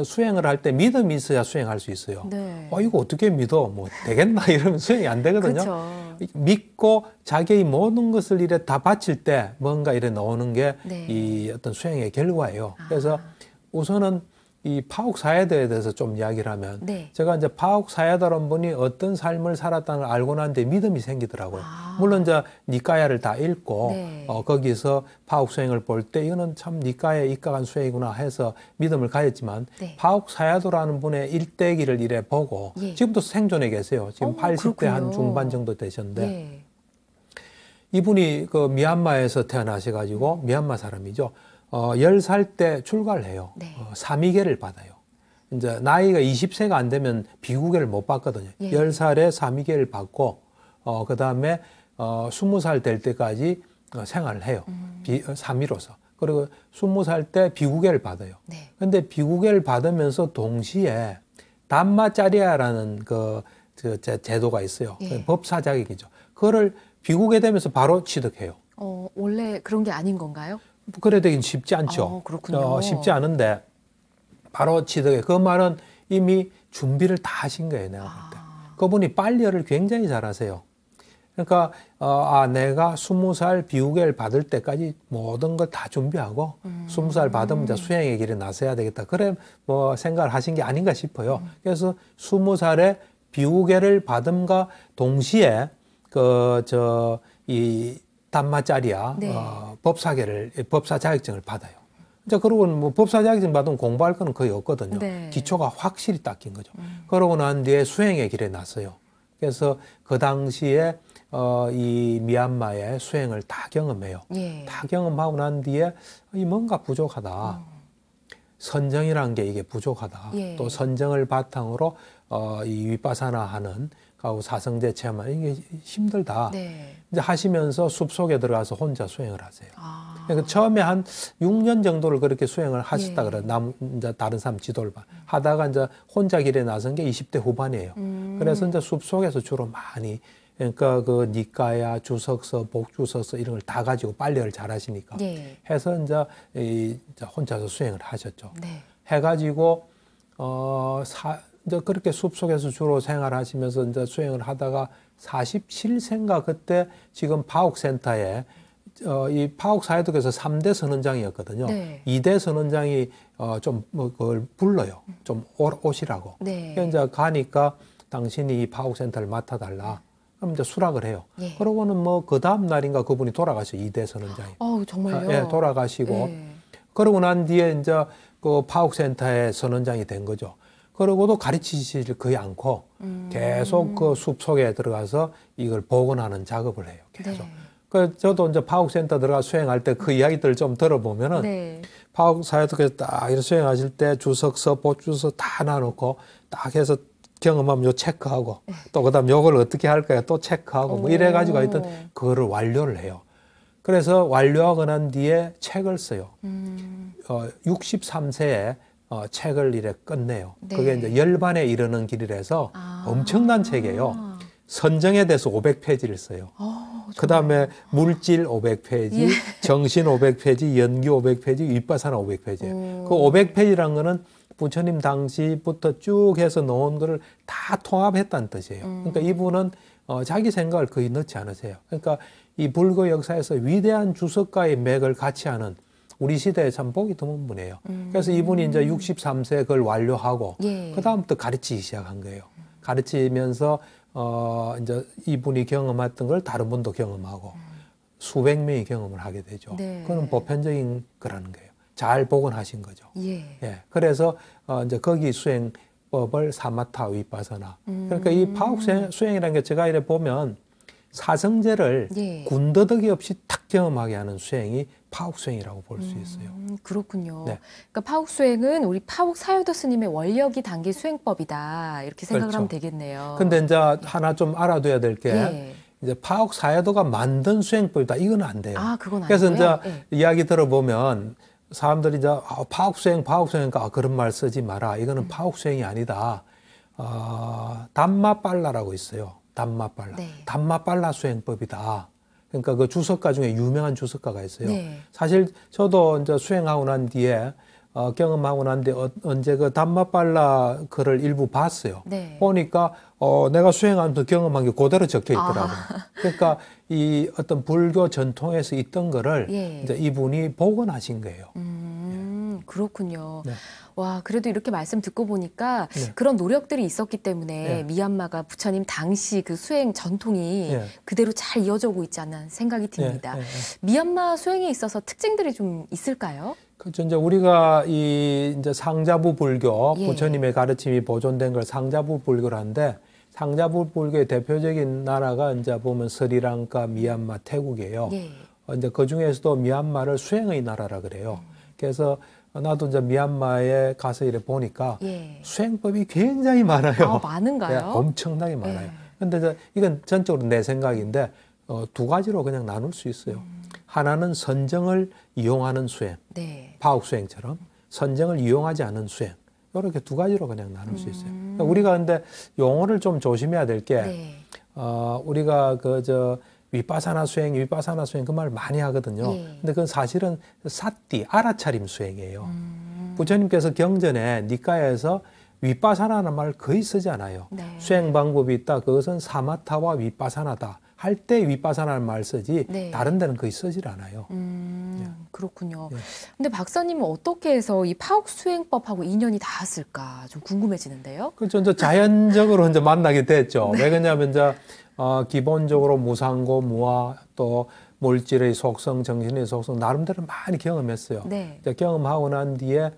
[SPEAKER 2] 수행을 할 때 믿음이 있어야 수행할 수 있어요. 네. 어, 이거 어떻게 믿어? 뭐 되겠나? 이러면 수행이 안 되거든요. 그쵸. 믿고 자기의 모든 것을 이래 다 바칠 때 뭔가 이래 나오는 게이 네. 어떤 수행의 결과예요. 아. 그래서 우선은 이 파옥 사야다에 대해서 좀 이야기를 하면 네. 제가 이제 파옥 사야다라는 분이 어떤 삶을 살았다는 걸 알고 난 뒤에 믿음이 생기더라고요. 아. 물론 이제 니까야를 다 읽고 네. 어, 거기서 파옥 수행을 볼 때 이거는 참 니까야에 입각한 수행이구나 해서 믿음을 가졌지만 네. 파옥 사야도라는 분의 일대기를 이래 보고 예. 지금도 생존해 계세요. 지금 어, 80대 한 중반 정도 되셨는데 예. 이분이 그 미얀마에서 태어나셔 가지고 미얀마 사람이죠. 어, 10살 때 출가를 해요. 네. 어, 삼위계를 받아요. 이제 나이가 20세가 안 되면 비구계를 못 받거든요. 예. 10살에 삼위계를 받고, 어, 그 다음에 어, 20살 될 때까지 어, 생활을 해요. 음. 비, 어, 삼위로서. 그리고 20살 때 비구계를 받아요. 네. 근데 비구계를 받으면서 동시에 단마짜리아라는 그, 그 제, 제도가 있어요. 예. 그 법사 자격이죠. 그거를 비구계 되면서 바로 취득해요.
[SPEAKER 1] 어, 원래 그런 게 아닌 건가요?
[SPEAKER 2] 북래에되긴 쉽지 않죠. 아, 어, 쉽지 않은데 바로 취득해. 그 말은 이미 준비를 다 하신 거예요, 내가 볼 때. 아. 그분이 빨리어를 굉장히 잘하세요. 그러니까 어, 아 내가 스무 살 비우개를 받을 때까지 모든 걸 다 준비하고 스무 음. 살 받으면 이제 음. 수행의 길에 나서야 되겠다. 그래 뭐 생각을 하신 게 아닌가 싶어요. 음. 그래서 스무 살에 비우개를 받음과 동시에 그저이 단마짜리야 네. 어, 법사계를 법사 자격증을 받아요. 이제 그러고는 뭐 법사 자격증 받으면 공부할 거는 거의 없거든요. 네. 기초가 확실히 닦인 거죠. 음. 그러고 난 뒤에 수행의 길에 났어요. 그래서 그 당시에 어, 이 미얀마의 수행을 다 경험해요. 예. 다 경험하고 난 뒤에 이 뭔가 부족하다. 음. 선정이란 게 이게 부족하다. 예. 또 선정을 바탕으로 어, 이 윗바사나 하는 가고 사성제 체험하 이게 힘들다. 네. 이제 하시면서 숲 속에 들어가서 혼자 수행을 하세요. 아. 그러니까 처음에 한 6년 정도를 그렇게 수행을 하셨다 예. 그래. 남 이제 다른 사람 지도를 봐. 하다가 이제 혼자 길에 나선 게 20대 후반이에요. 음. 그래서 이제 숲 속에서 주로 많이 그러니까 그 니까야 주석서 복주석서 이런 걸 다 가지고 빨래를 잘 하시니까 예. 해서 이제 이 혼자서 수행을 하셨죠. 네. 해가지고 어 사, 이제 그렇게 숲속에서 주로 생활하시면서 이제 수행을 하다가 47세인가 그때 지금 파옥센터에 어, 이 파옥 사회독에서 3대 선언장이었거든요 네. 2대 선언장이 어, 좀 뭐, 그걸 불러요. 좀 오시라고. 네. 그 이제 가니까 당신이 이 파옥 센터를 맡아달라. 그럼 이제 수락을 해요. 예. 그러고는 뭐 그 다음 날인가 그분이 돌아가셔 2대 선언장이
[SPEAKER 1] 어, 정말요? 아, 예,
[SPEAKER 2] 돌아가시고. 예. 그러고 난 뒤에 이제 그 파옥 센터의 선언장이된 거죠. 그러고도 가르치지를 거의 않고 음. 계속 그 숲 속에 들어가서 이걸 복원하는 작업을 해요. 네. 계속. 네. 그 저도 이제 파옥센터 들어가 수행할 때 그 이야기들을 좀 들어보면은 네. 파옥 사회학에서 딱 이런 수행하실 때 주석서, 보주서 다 놔놓고 딱 해서 경험하면 요 체크하고 네. 또 그다음 요걸 어떻게 할 거야 또 체크하고 뭐 이래 가지고 하여튼 그거를 완료를 해요. 그래서 완료하고 난 뒤에 책을 써요. 음. 어, 63세에 어, 책을 이래 끝내요. 네. 그게 이제 열반에 이르는 길이라서 아. 엄청난 책이에요. 선정에 대해서 500페이지를 써요. 어, 그 다음에 물질 500페이지, 예. 정신 500페이지, 연기 500페이지, 윗바사나 500페이지예요. 그 500페이지라는 거는 부처님 당시부터 쭉 해서 넣은 거를 다 통합했다는 뜻이에요. 음. 그러니까 이분은 어, 자기 생각을 거의 넣지 않으세요. 그러니까 이 불교 역사에서 위대한 주석가의 맥을 같이 하는 우리 시대에 참 보기 드문 분이에요. 음. 그래서 이분이 이제 63세 그걸 완료하고 예. 그 다음부터 가르치기 시작한 거예요. 가르치면서 어 이제 이분이 경험했던 걸 다른 분도 경험하고 음. 수백 명이 경험을 하게 되죠. 네. 그거는 보편적인 거라는 거예요. 잘 복원하신 거죠. 예. 예. 그래서 어 이제 거기 수행 법을 사마타 위빠서나. 그러니까 이 파옥 수행이라는 게 제가 이래 보면 사성제를 예. 군더더기 없이 탁 경험하게 하는 수행이 파옥 수행이라고 볼수 음, 있어요.
[SPEAKER 1] 그렇군요. 네. 그러니까 파옥 수행은 우리 파옥 사유도 스님의 원력이 담긴 수행법이다 이렇게 생각을 그렇죠. 하면 되겠네요. 근데
[SPEAKER 2] 이제 하나 좀 알아둬야 될게 예. 이제 파옥 사야도가 만든 수행법이다 이건 안 돼요. 아 그건 그래서 이제 예. 이야기 들어보면 사람들이 이제 아, 파옥 수행 파옥 수행까 아, 그런 말 쓰지 마라 이거는 음. 파옥 수행이 아니다. 어, 담마 빨라라고 있어요. 단맛발라 네. 단맛발라 수행법이다. 그러니까 그 주석가 중에 유명한 주석가가 있어요. 네. 사실 저도 이제 수행하고 난 뒤에 어, 경험하고 난 뒤에 어, 언제 그단맛발라 글을 일부 봤어요. 네. 보니까 어, 내가 수행하면서 그 경험한 게 그대로 적혀 있더라고요. 아. 그러니까 이 어떤 불교 전통에서 있던 거를 예. 이제 이분이 복원하신 거예요.
[SPEAKER 1] 음, 예. 그렇군요. 네. 와, 그래도 이렇게 말씀 듣고 보니까 네. 그런 노력들이 있었기 때문에 네. 미얀마가 부처님 당시 그 수행 전통이 네. 그대로 잘 이어져고 오 있지 않나 생각이 네, 듭니다. 네, 네. 미얀마 수행에 있어서 특징들이 좀 있을까요?
[SPEAKER 2] 그렇죠. 이제 우리가 이 이제 상자부 불교 예. 부처님의 가르침이 보존된 걸 상자부 불교라는데 상자부 불교의 대표적인 나라가 이제 보면 스리랑카, 미얀마, 태국이에요. 예. 어, 이제 그 중에서도 미얀마를 수행의 나라라 그래요. 음. 그래서 나도 이제 미얀마에 가서 이래 보니까 예. 수행법이 굉장히 많아요. 아, 많은가요? 예, 엄청나게 예. 많아요. 그런데 이제 이건 전적으로 내 생각인데 어, 두 가지로 그냥 나눌 수 있어요. 음. 하나는 선정을 이용하는 수행, 네. 파옥 수행처럼 선정을 이용하지 않은 수행. 이렇게 두 가지로 그냥 나눌 수 있어요. 그 우리가 근데 용어를 좀 조심해야 될게 네. 어, 우리가 그저 위빠사나 수행, 위빠사나 수행 그 말 많이 하거든요. 예. 근데 그건 사실은 사띠, 알아차림 수행이에요. 음. 부처님께서 경전에 니까에서 위빠사나라는 말 거의 쓰지 않아요. 네. 수행 방법이 있다. 그것은 사마타와 위빠사나다. 할 때 위빠사나라는 말 쓰지 네. 다른 데는 거의 쓰질 않아요.
[SPEAKER 1] 음, 예. 그렇군요. 예. 근데 박사님은 어떻게 해서 이 파옥 수행법하고 인연이 닿았을까 좀 궁금해지는데요. 그렇죠.
[SPEAKER 2] 이제 자연적으로 이제 만나게 됐죠. 네. 왜 그러냐면 이제 어, 기본적으로 무상고, 무아 또 물질의 속성, 정신의 속성 나름대로 많이 경험했어요. 네. 경험하고 난 뒤에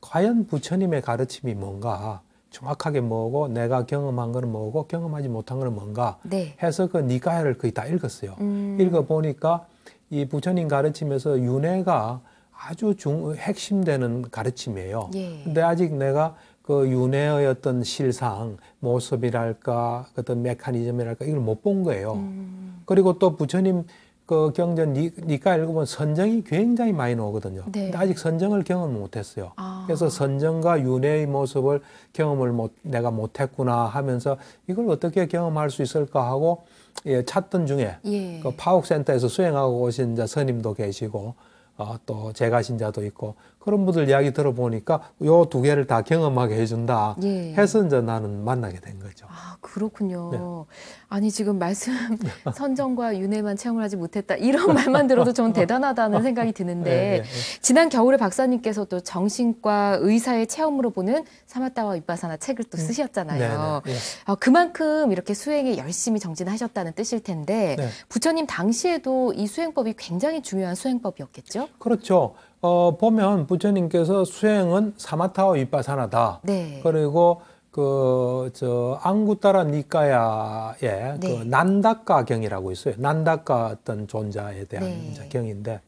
[SPEAKER 2] 과연 부처님의 가르침이 뭔가 정확하게 뭐고 내가 경험한 거는 뭐고 경험하지 못한 거는 뭔가 네. 해서 그 니가야를 거의 다 읽었어요. 음. 읽어 보니까 이 부처님 가르침에서 윤회가 아주 중 핵심되는 가르침이에요. 예. 근데 아직 내가 그 윤회의 어떤 실상, 모습이랄까, 그 어떤 메커니즘이랄까, 이걸 못 본 거예요. 음. 그리고 또 부처님 그 경전 니까 읽어보면 선정이 굉장히 많이 나오거든요. 네. 근데 아직 선정을 경험을 못했어요. 아. 그래서 선정과 윤회의 모습을 경험을 못, 내가 못했구나 하면서 이걸 어떻게 경험할 수 있을까 하고 예, 찾던 중에 예. 그 파옥센터에서 수행하고 오신 이선임도 계시고 어, 또 제가 신자도 있고 그런 분들 이야기 들어보니까 요 두 개를 다 경험하게 해준다 예. 해서 이제 나는 만나게 된 거죠.
[SPEAKER 1] 아 그렇군요. 네. 아니 지금 말씀 네. 선정과 윤회만 체험을 하지 못했다 이런 말만 들어도 저 네. 대단하다는 생각이 드는데 예, 예, 지난 겨울에 박사님께서 또 정신과 의사의 체험으로 보는 사마타와 윗바사나 책을 또 음. 쓰셨잖아요. 네, 네, 어, 그만큼 이렇게 수행에 열심히 정진하셨다는 뜻일 텐데 부처님 당시에도 이 수행법이 굉장히 중요한 수행법이었겠죠?
[SPEAKER 2] 그렇죠. 어, 보면 부처님께서 수행은 사마타와 윗바사나다. 네. 그리고 그 저 안구따라 니까야의 그 네. 그 난다까 경이라고 있어요. 난다까 어떤 존재에 대한 네. 경인데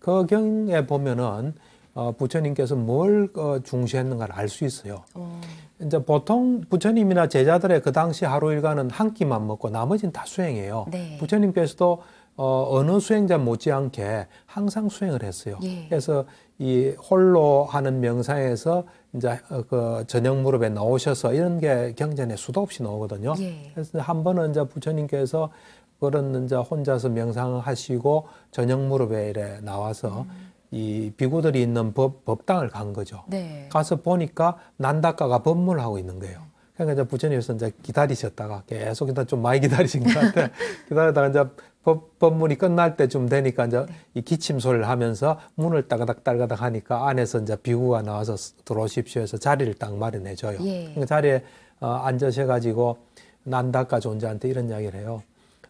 [SPEAKER 2] 그 경에 보면은 어, 부처님께서 뭘 어, 중시했는가를 알 수 있어요. 어. 이제 보통 부처님이나 제자들의 그 당시 하루 일과는 한 끼만 먹고 나머지는 다 수행해요. 네. 부처님께서도 어, 어느 수행자 못지않게 항상 수행을 했어요. 예. 그래서 이 홀로 하는 명상에서 이제 어, 그 저녁 무릎에 나오셔서 이런 게 경전에 수도 없이 나오거든요. 예. 그래서 한 번은 이제 부처님께서 그런 이제 혼자서 명상하시고 을 저녁 무릎에 이래 나와서 음. 이 비구들이 있는 법, 법당을 간 거죠. 네. 가서 보니까 난다가가 법문을 하고 있는 거예요. 그러니까 이제 부처님께서 이제 기다리셨다가 계속 일단 좀 많이 기다리신 것 같아. 기다리다가 이제 법, 법문이 끝날 때쯤 되니까 이제 네. 이 기침 소리를 하면서 문을 따가닥 따가닥 하니까 안에서 이제 비구가 나와서 들어오십시오 해서 자리를 딱 마련해 줘요. 예. 그러니까 자리에 어, 앉으셔 가지고 난다까 존재한테 이런 이야기를 해요.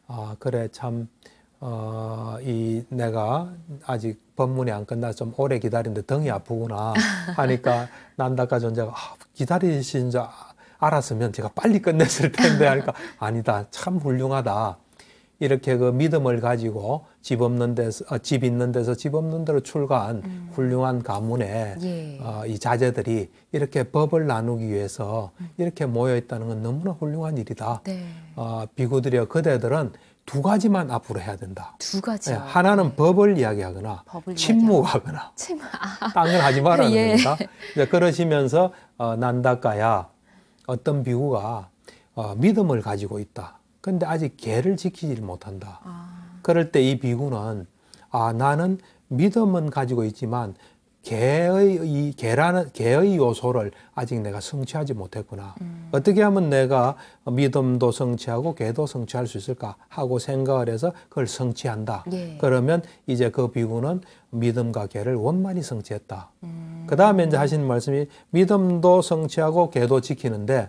[SPEAKER 2] 아, 그래 참 어, 이 내가 아직 법문이 안 끝나 서좀 오래 기다리는데 등이 아프구나 하니까 난다까 존재가 아, 기다리신 줄 알았으면 제가 빨리 끝냈을 텐데 하니까 아니다 참 훌륭하다 이렇게 그 믿음을 가지고 집 없는 데서 어, 집 있는 데서 집 없는 데로 출가한 음. 훌륭한 가문의 예. 어, 이 자제들이 이렇게 법을 나누기 위해서 음. 이렇게 모여 있다는 건 너무나 훌륭한 일이다. 네. 어, 비구들이여 그대들은 두 가지만 앞으로 해야 된다. 두 가지. 네, 예, 하나는 네. 법을 이야기하거나 법을 침묵하거나
[SPEAKER 1] 침... 아. 딴건 하지 말라는 예. 겁니다.
[SPEAKER 2] 이제 그러시면서 어, 난다까야 어떤 비구가 어, 믿음을 가지고 있다. 근데 아직 개를 지키지 못한다. 아. 그럴 때 이 비구는 아 나는 믿음은 가지고 있지만 개의 이 개라는 개의 요소를 아직 내가 성취하지 못했구나. 음. 어떻게 하면 내가 믿음도 성취하고 개도 성취할 수 있을까 하고 생각을 해서 그걸 성취한다. 예. 그러면 이제 그비구는 믿음과 개를 원만히 성취했다. 음. 그 다음에 이제 하신 말씀이 믿음도 성취하고 개도 지키는데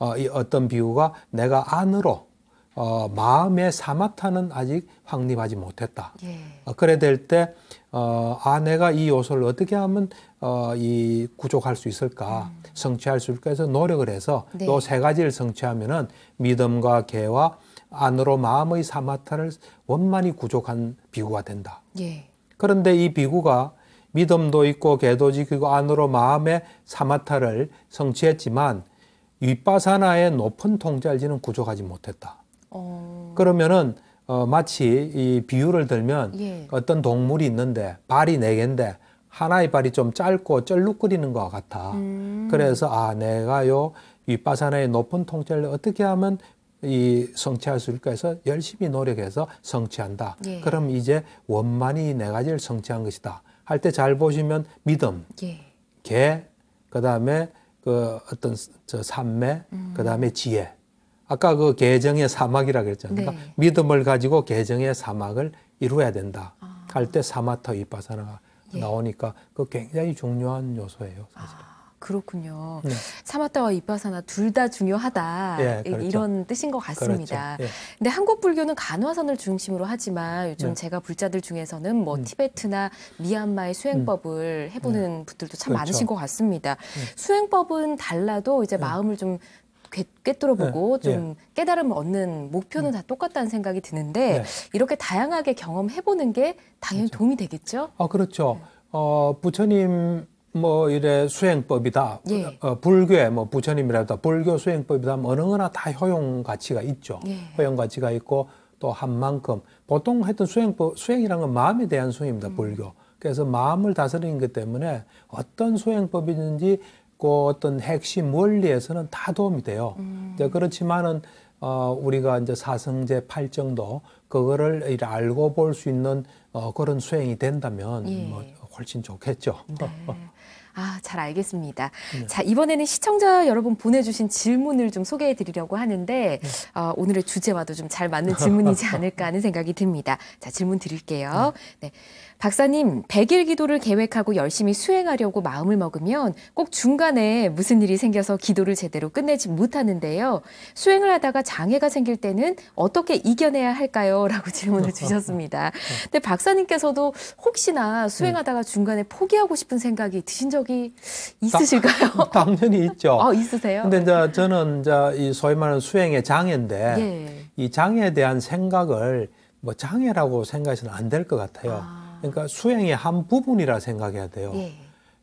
[SPEAKER 2] 어, 이 어떤 비구가 내가 안으로 어, 마음의 사마타는 아직 확립하지 못했다. 예. 어, 그래 될때 어, 아 내가 이 요소를 어떻게 하면 어, 이 구족할 수 있을까, 음. 성취할 수 있을까 해서 노력을 해서 네. 요세 가지를 성취하면은 믿음과 개와 안으로 마음의 사마타를 원만히 구족한 비구가 된다. 예. 그런데 이 비구가 믿음도 있고 개도 지키고 안으로 마음의 사마타를 성취했지만 윗바사나의 높은 통찰지는 구족하지 못했다. 어... 그러면은 어, 마치 이 비유를 들면 예. 어떤 동물이 있는데 발이 네 개인데 하나의 발이 좀 짧고 쩔룩거리는 것 같아. 음. 그래서 아 내가요 윗바사나의 높은 통째를 어떻게 하면 이 성취할 수 있을까 해서 열심히 노력해서 성취한다. 예. 그럼 이제 원만히 네 가지를 성취한 것이다. 할 때 잘 보시면 믿음, 예. 개, 그다음에 그 어떤 저 삼매, 음. 그다음에 지혜. 아까 그 계정의 사막이라 그랬죠. 그러니까 네. 그러니까 믿음을 가지고 계정의 사막을 이루어야 된다. 아. 할때 사마타 이빠사나가 예. 나오니까 그 굉장히 중요한 요소예요. 사실. 아.
[SPEAKER 1] 그렇군요. 네. 사마타와 이파사나 둘 다 중요하다 예, 그렇죠. 이런 뜻인 것 그렇죠. 같습니다. 그렇죠. 예. 근데 한국 불교는 간화선을 중심으로 하지만 요즘 네. 제가 불자들 중에서는 뭐 음. 티베트나 미얀마의 수행법을 음. 해보는 네. 분들도 참 그렇죠. 많으신 것 같습니다. 네. 수행법은 달라도 이제 네. 마음을 좀 꿰뚫어보고 네, 네. 좀 예. 깨달음을 얻는 목표는 음. 다 똑같다는 생각이 드는데 네. 이렇게 다양하게 경험해보는 게 당연히 그렇죠. 도움이 되겠죠.
[SPEAKER 2] 아 그렇죠. 네. 어, 부처님 뭐 이래 수행법이다. 예. 어, 불교에 뭐 부처님이라도 불교 수행법이다. 어느 거나 다 효용 가치가 있죠. 예. 효용 가치가 있고 또 한 만큼 보통 했던 수행법 수행이란 건 마음에 대한 수행입니다. 음. 불교. 그래서 마음을 다스리는 것 때문에 어떤 수행법이든지 있고 어떤 핵심 원리에서는 다 도움이 돼요. 음. 이제 그렇지만은 어, 우리가 이제 사성제 팔정도 그거를 알고 볼 수 있는 어, 그런 수행이 된다면 예. 뭐 훨씬 좋겠죠. 네.
[SPEAKER 1] 아, 잘 알겠습니다. 네. 자, 이번에는 시청자 여러분 보내주신 질문을 좀 소개해 드리려고 하는데, 네. 어, 오늘의 주제와도 좀 잘 맞는 질문이지 않을까 하는 생각이 듭니다. 자, 질문 드릴게요. 네. 네. 박사님, 100일 기도를 계획하고 열심히 수행하려고 마음을 먹으면 꼭 중간에 무슨 일이 생겨서 기도를 제대로 끝내지 못하는데요. 수행을 하다가 장애가 생길 때는 어떻게 이겨내야 할까요? 라고 질문을 주셨습니다. 네. 근데 박사님께서도 혹시나 수행하다가 네. 중간에 포기하고 싶은 생각이 드신 적이 있으실까요?
[SPEAKER 2] 당연히 있죠. 아,
[SPEAKER 1] 있으세요? 근데
[SPEAKER 2] 네. 이제 저는 이제 이 소위 말하는 수행의 장애인데 예. 이 장애에 대한 생각을 뭐 장애라고 생각해서는 안 될 것 같아요. 아. 그러니까 수행의 한 부분이라 생각해야 돼요. 예.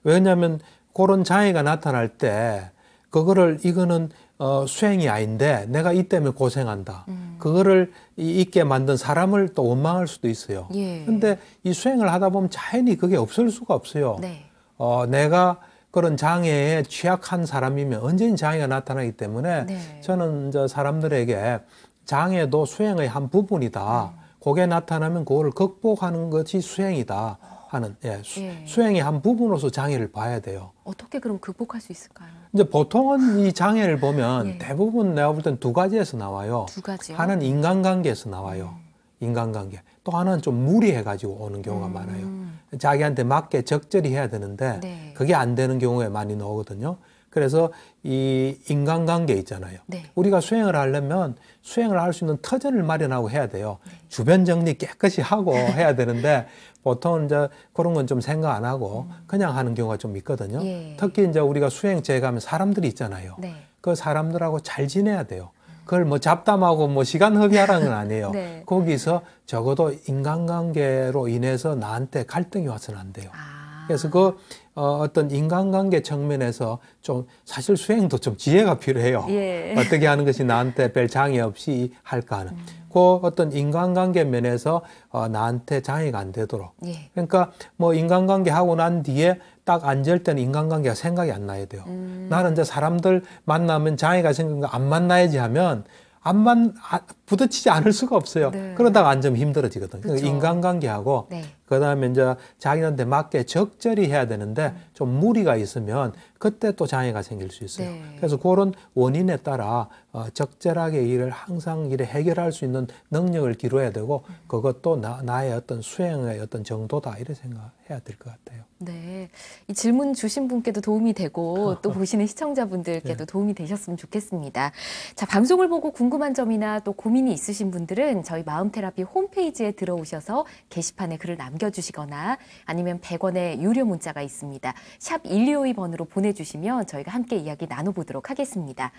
[SPEAKER 2] 왜냐하면 그런 장애가 나타날 때 그거를 이거는 어, 수행이 아닌데 내가 이 때문에 고생한다. 음. 그거를 있게 만든 사람을 또 원망할 수도 있어요. 예. 근데 이 수행을 하다 보면 자연히 그게 없을 수가 없어요. 네. 어, 내가 그런 장애에 취약한 사람이면 언제든 장애가 나타나기 때문에 네. 저는 저 사람들에게 장애도 수행의 한 부분이다. 음. 그게 나타나면 그거를 극복하는 것이 수행이다 하는 예, 수, 예. 수행의 한 부분으로서 장애를 봐야 돼요.
[SPEAKER 1] 어떻게 그럼 극복할 수 있을까요?
[SPEAKER 2] 이제 보통은 이 장애를 보면 예. 대부분 내가 볼 땐 두 가지에서 나와요.
[SPEAKER 1] 두 가지요?
[SPEAKER 3] 하나는
[SPEAKER 2] 인간관계에서 나와요. 음. 인간관계. 또 하나는 좀 무리해가지고 오는 경우가 음. 많아요. 자기한테 맞게 적절히 해야 되는데 네. 그게 안 되는 경우에 많이 나오거든요. 그래서 이 인간관계 있잖아요. 네. 우리가 수행을 하려면 수행을 할 수 있는 터전을 마련하고 해야 돼요. 네. 주변 정리 깨끗이 하고 해야 되는데 보통 이제 그런 건 좀 생각 안 하고 음. 그냥 하는 경우가 좀 있거든요. 예. 특히 이제 우리가 수행제에 가면 사람들이 있잖아요. 네. 그 사람들하고 잘 지내야 돼요. 그걸 뭐 잡담하고 뭐 시간 허비하라는 건 아니에요. 네. 거기서 적어도 인간관계로 인해서 나한테 갈등이 와서는 안 돼요. 아. 그래서 그 어, 어떤 인간관계 측면에서 좀 사실 수행도 좀 지혜가 필요해요.
[SPEAKER 3] 예. 어떻게
[SPEAKER 2] 하는 것이 나한테 별 장애 없이 할까 하는. 음. 그 어떤 인간관계 면에서 어, 나한테 장애가 안 되도록. 예. 그러니까 뭐 인간관계 하고 난 뒤에 딱 앉을 때는 인간관계가 생각이 안 나야 돼요. 음. 나는 이제 사람들 만나면 장애가 생긴 거 안 만나야지 하면 안만 아, 부딪히지 않을 수가 없어요. 네. 그러다가 안좀 힘들어지거든. 그렇죠. 그러니까 인간관계하고 네. 그다음에 이제 자기한테 맞게 적절히 해야 되는데 음. 좀 무리가 있으면 그때 또 장애가 생길 수 있어요. 네. 그래서 그런 원인에 따라 어, 적절하게 일을 항상 일을 해결할 수 있는 능력을 기로해야 되고 음. 그것도 나, 나의 어떤 수행의 어떤 정도다 이렇게 생각해야 될 것 같아요.
[SPEAKER 1] 네, 이 질문 주신 분께도 도움이 되고 또 보시는 시청자분들께도 네. 도움이 되셨으면 좋겠습니다. 자 방송을 보고 궁금한 점이나 또 고민 고민이 있으신 분들은 저희 마음테라피 홈페이지에 들어오셔서 게시판에 글을 남겨주시거나 아니면 100원의 유료 문자가 있습니다. 샵 1252번으로 보내주시면 저희가 함께 이야기 나눠보도록 하겠습니다.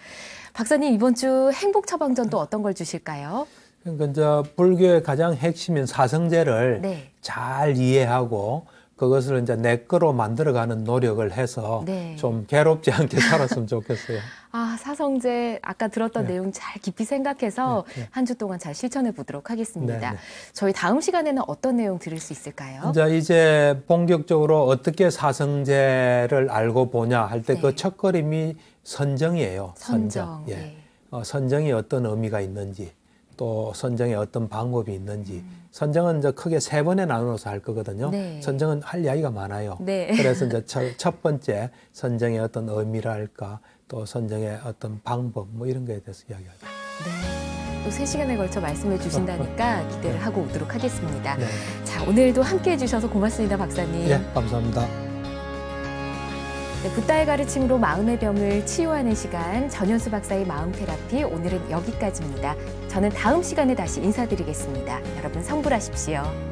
[SPEAKER 1] 박사님 이번 주 행복 처방전 또 어떤 걸 주실까요?
[SPEAKER 2] 그러니까 이제 불교의 가장 핵심인 사성제를 네. 잘 이해하고 그것을 이제 내 거로 만들어가는 노력을 해서 네. 좀 괴롭지 않게 살았으면 좋겠어요.
[SPEAKER 1] 아, 사성제 아까 들었던 네. 내용 잘 깊이 생각해서 네, 네. 한주 동안 잘 실천해 보도록 하겠습니다. 네, 네. 저희 다음 시간에는 어떤 내용 들을 수 있을까요? 이
[SPEAKER 2] 이제 본격적으로 어떻게 사성제를 알고 보냐 할 때 그 첫걸음이 선정이에요. 선정. 선정. 예. 어, 선정이 어떤 의미가 있는지. 또 선정에 어떤 방법이 있는지 음. 선정은 이제 크게 세 번에 나눠서 할 거거든요. 네. 선정은 할 이야기가 많아요. 네. 그래서 이제 첫, 첫 번째 선정의 어떤 의미랄까 또 선정의 어떤 방법 뭐 이런 거에 대해서 이야기하죠.
[SPEAKER 1] 네. 또 세시간에 걸쳐 말씀해 주신다니까 네. 기대를 하고 오도록 하겠습니다. 네. 자, 오늘도 함께 해 주셔서 고맙습니다, 박사님. 예, 감사합니다. 네, 부다의 가르침으로 마음의 병을 치유하는 시간 전현수 박사의 마음 테라피 오늘은 여기까지입니다. 저는 다음 시간에 다시 인사드리겠습니다. 여러분 성불하십시오.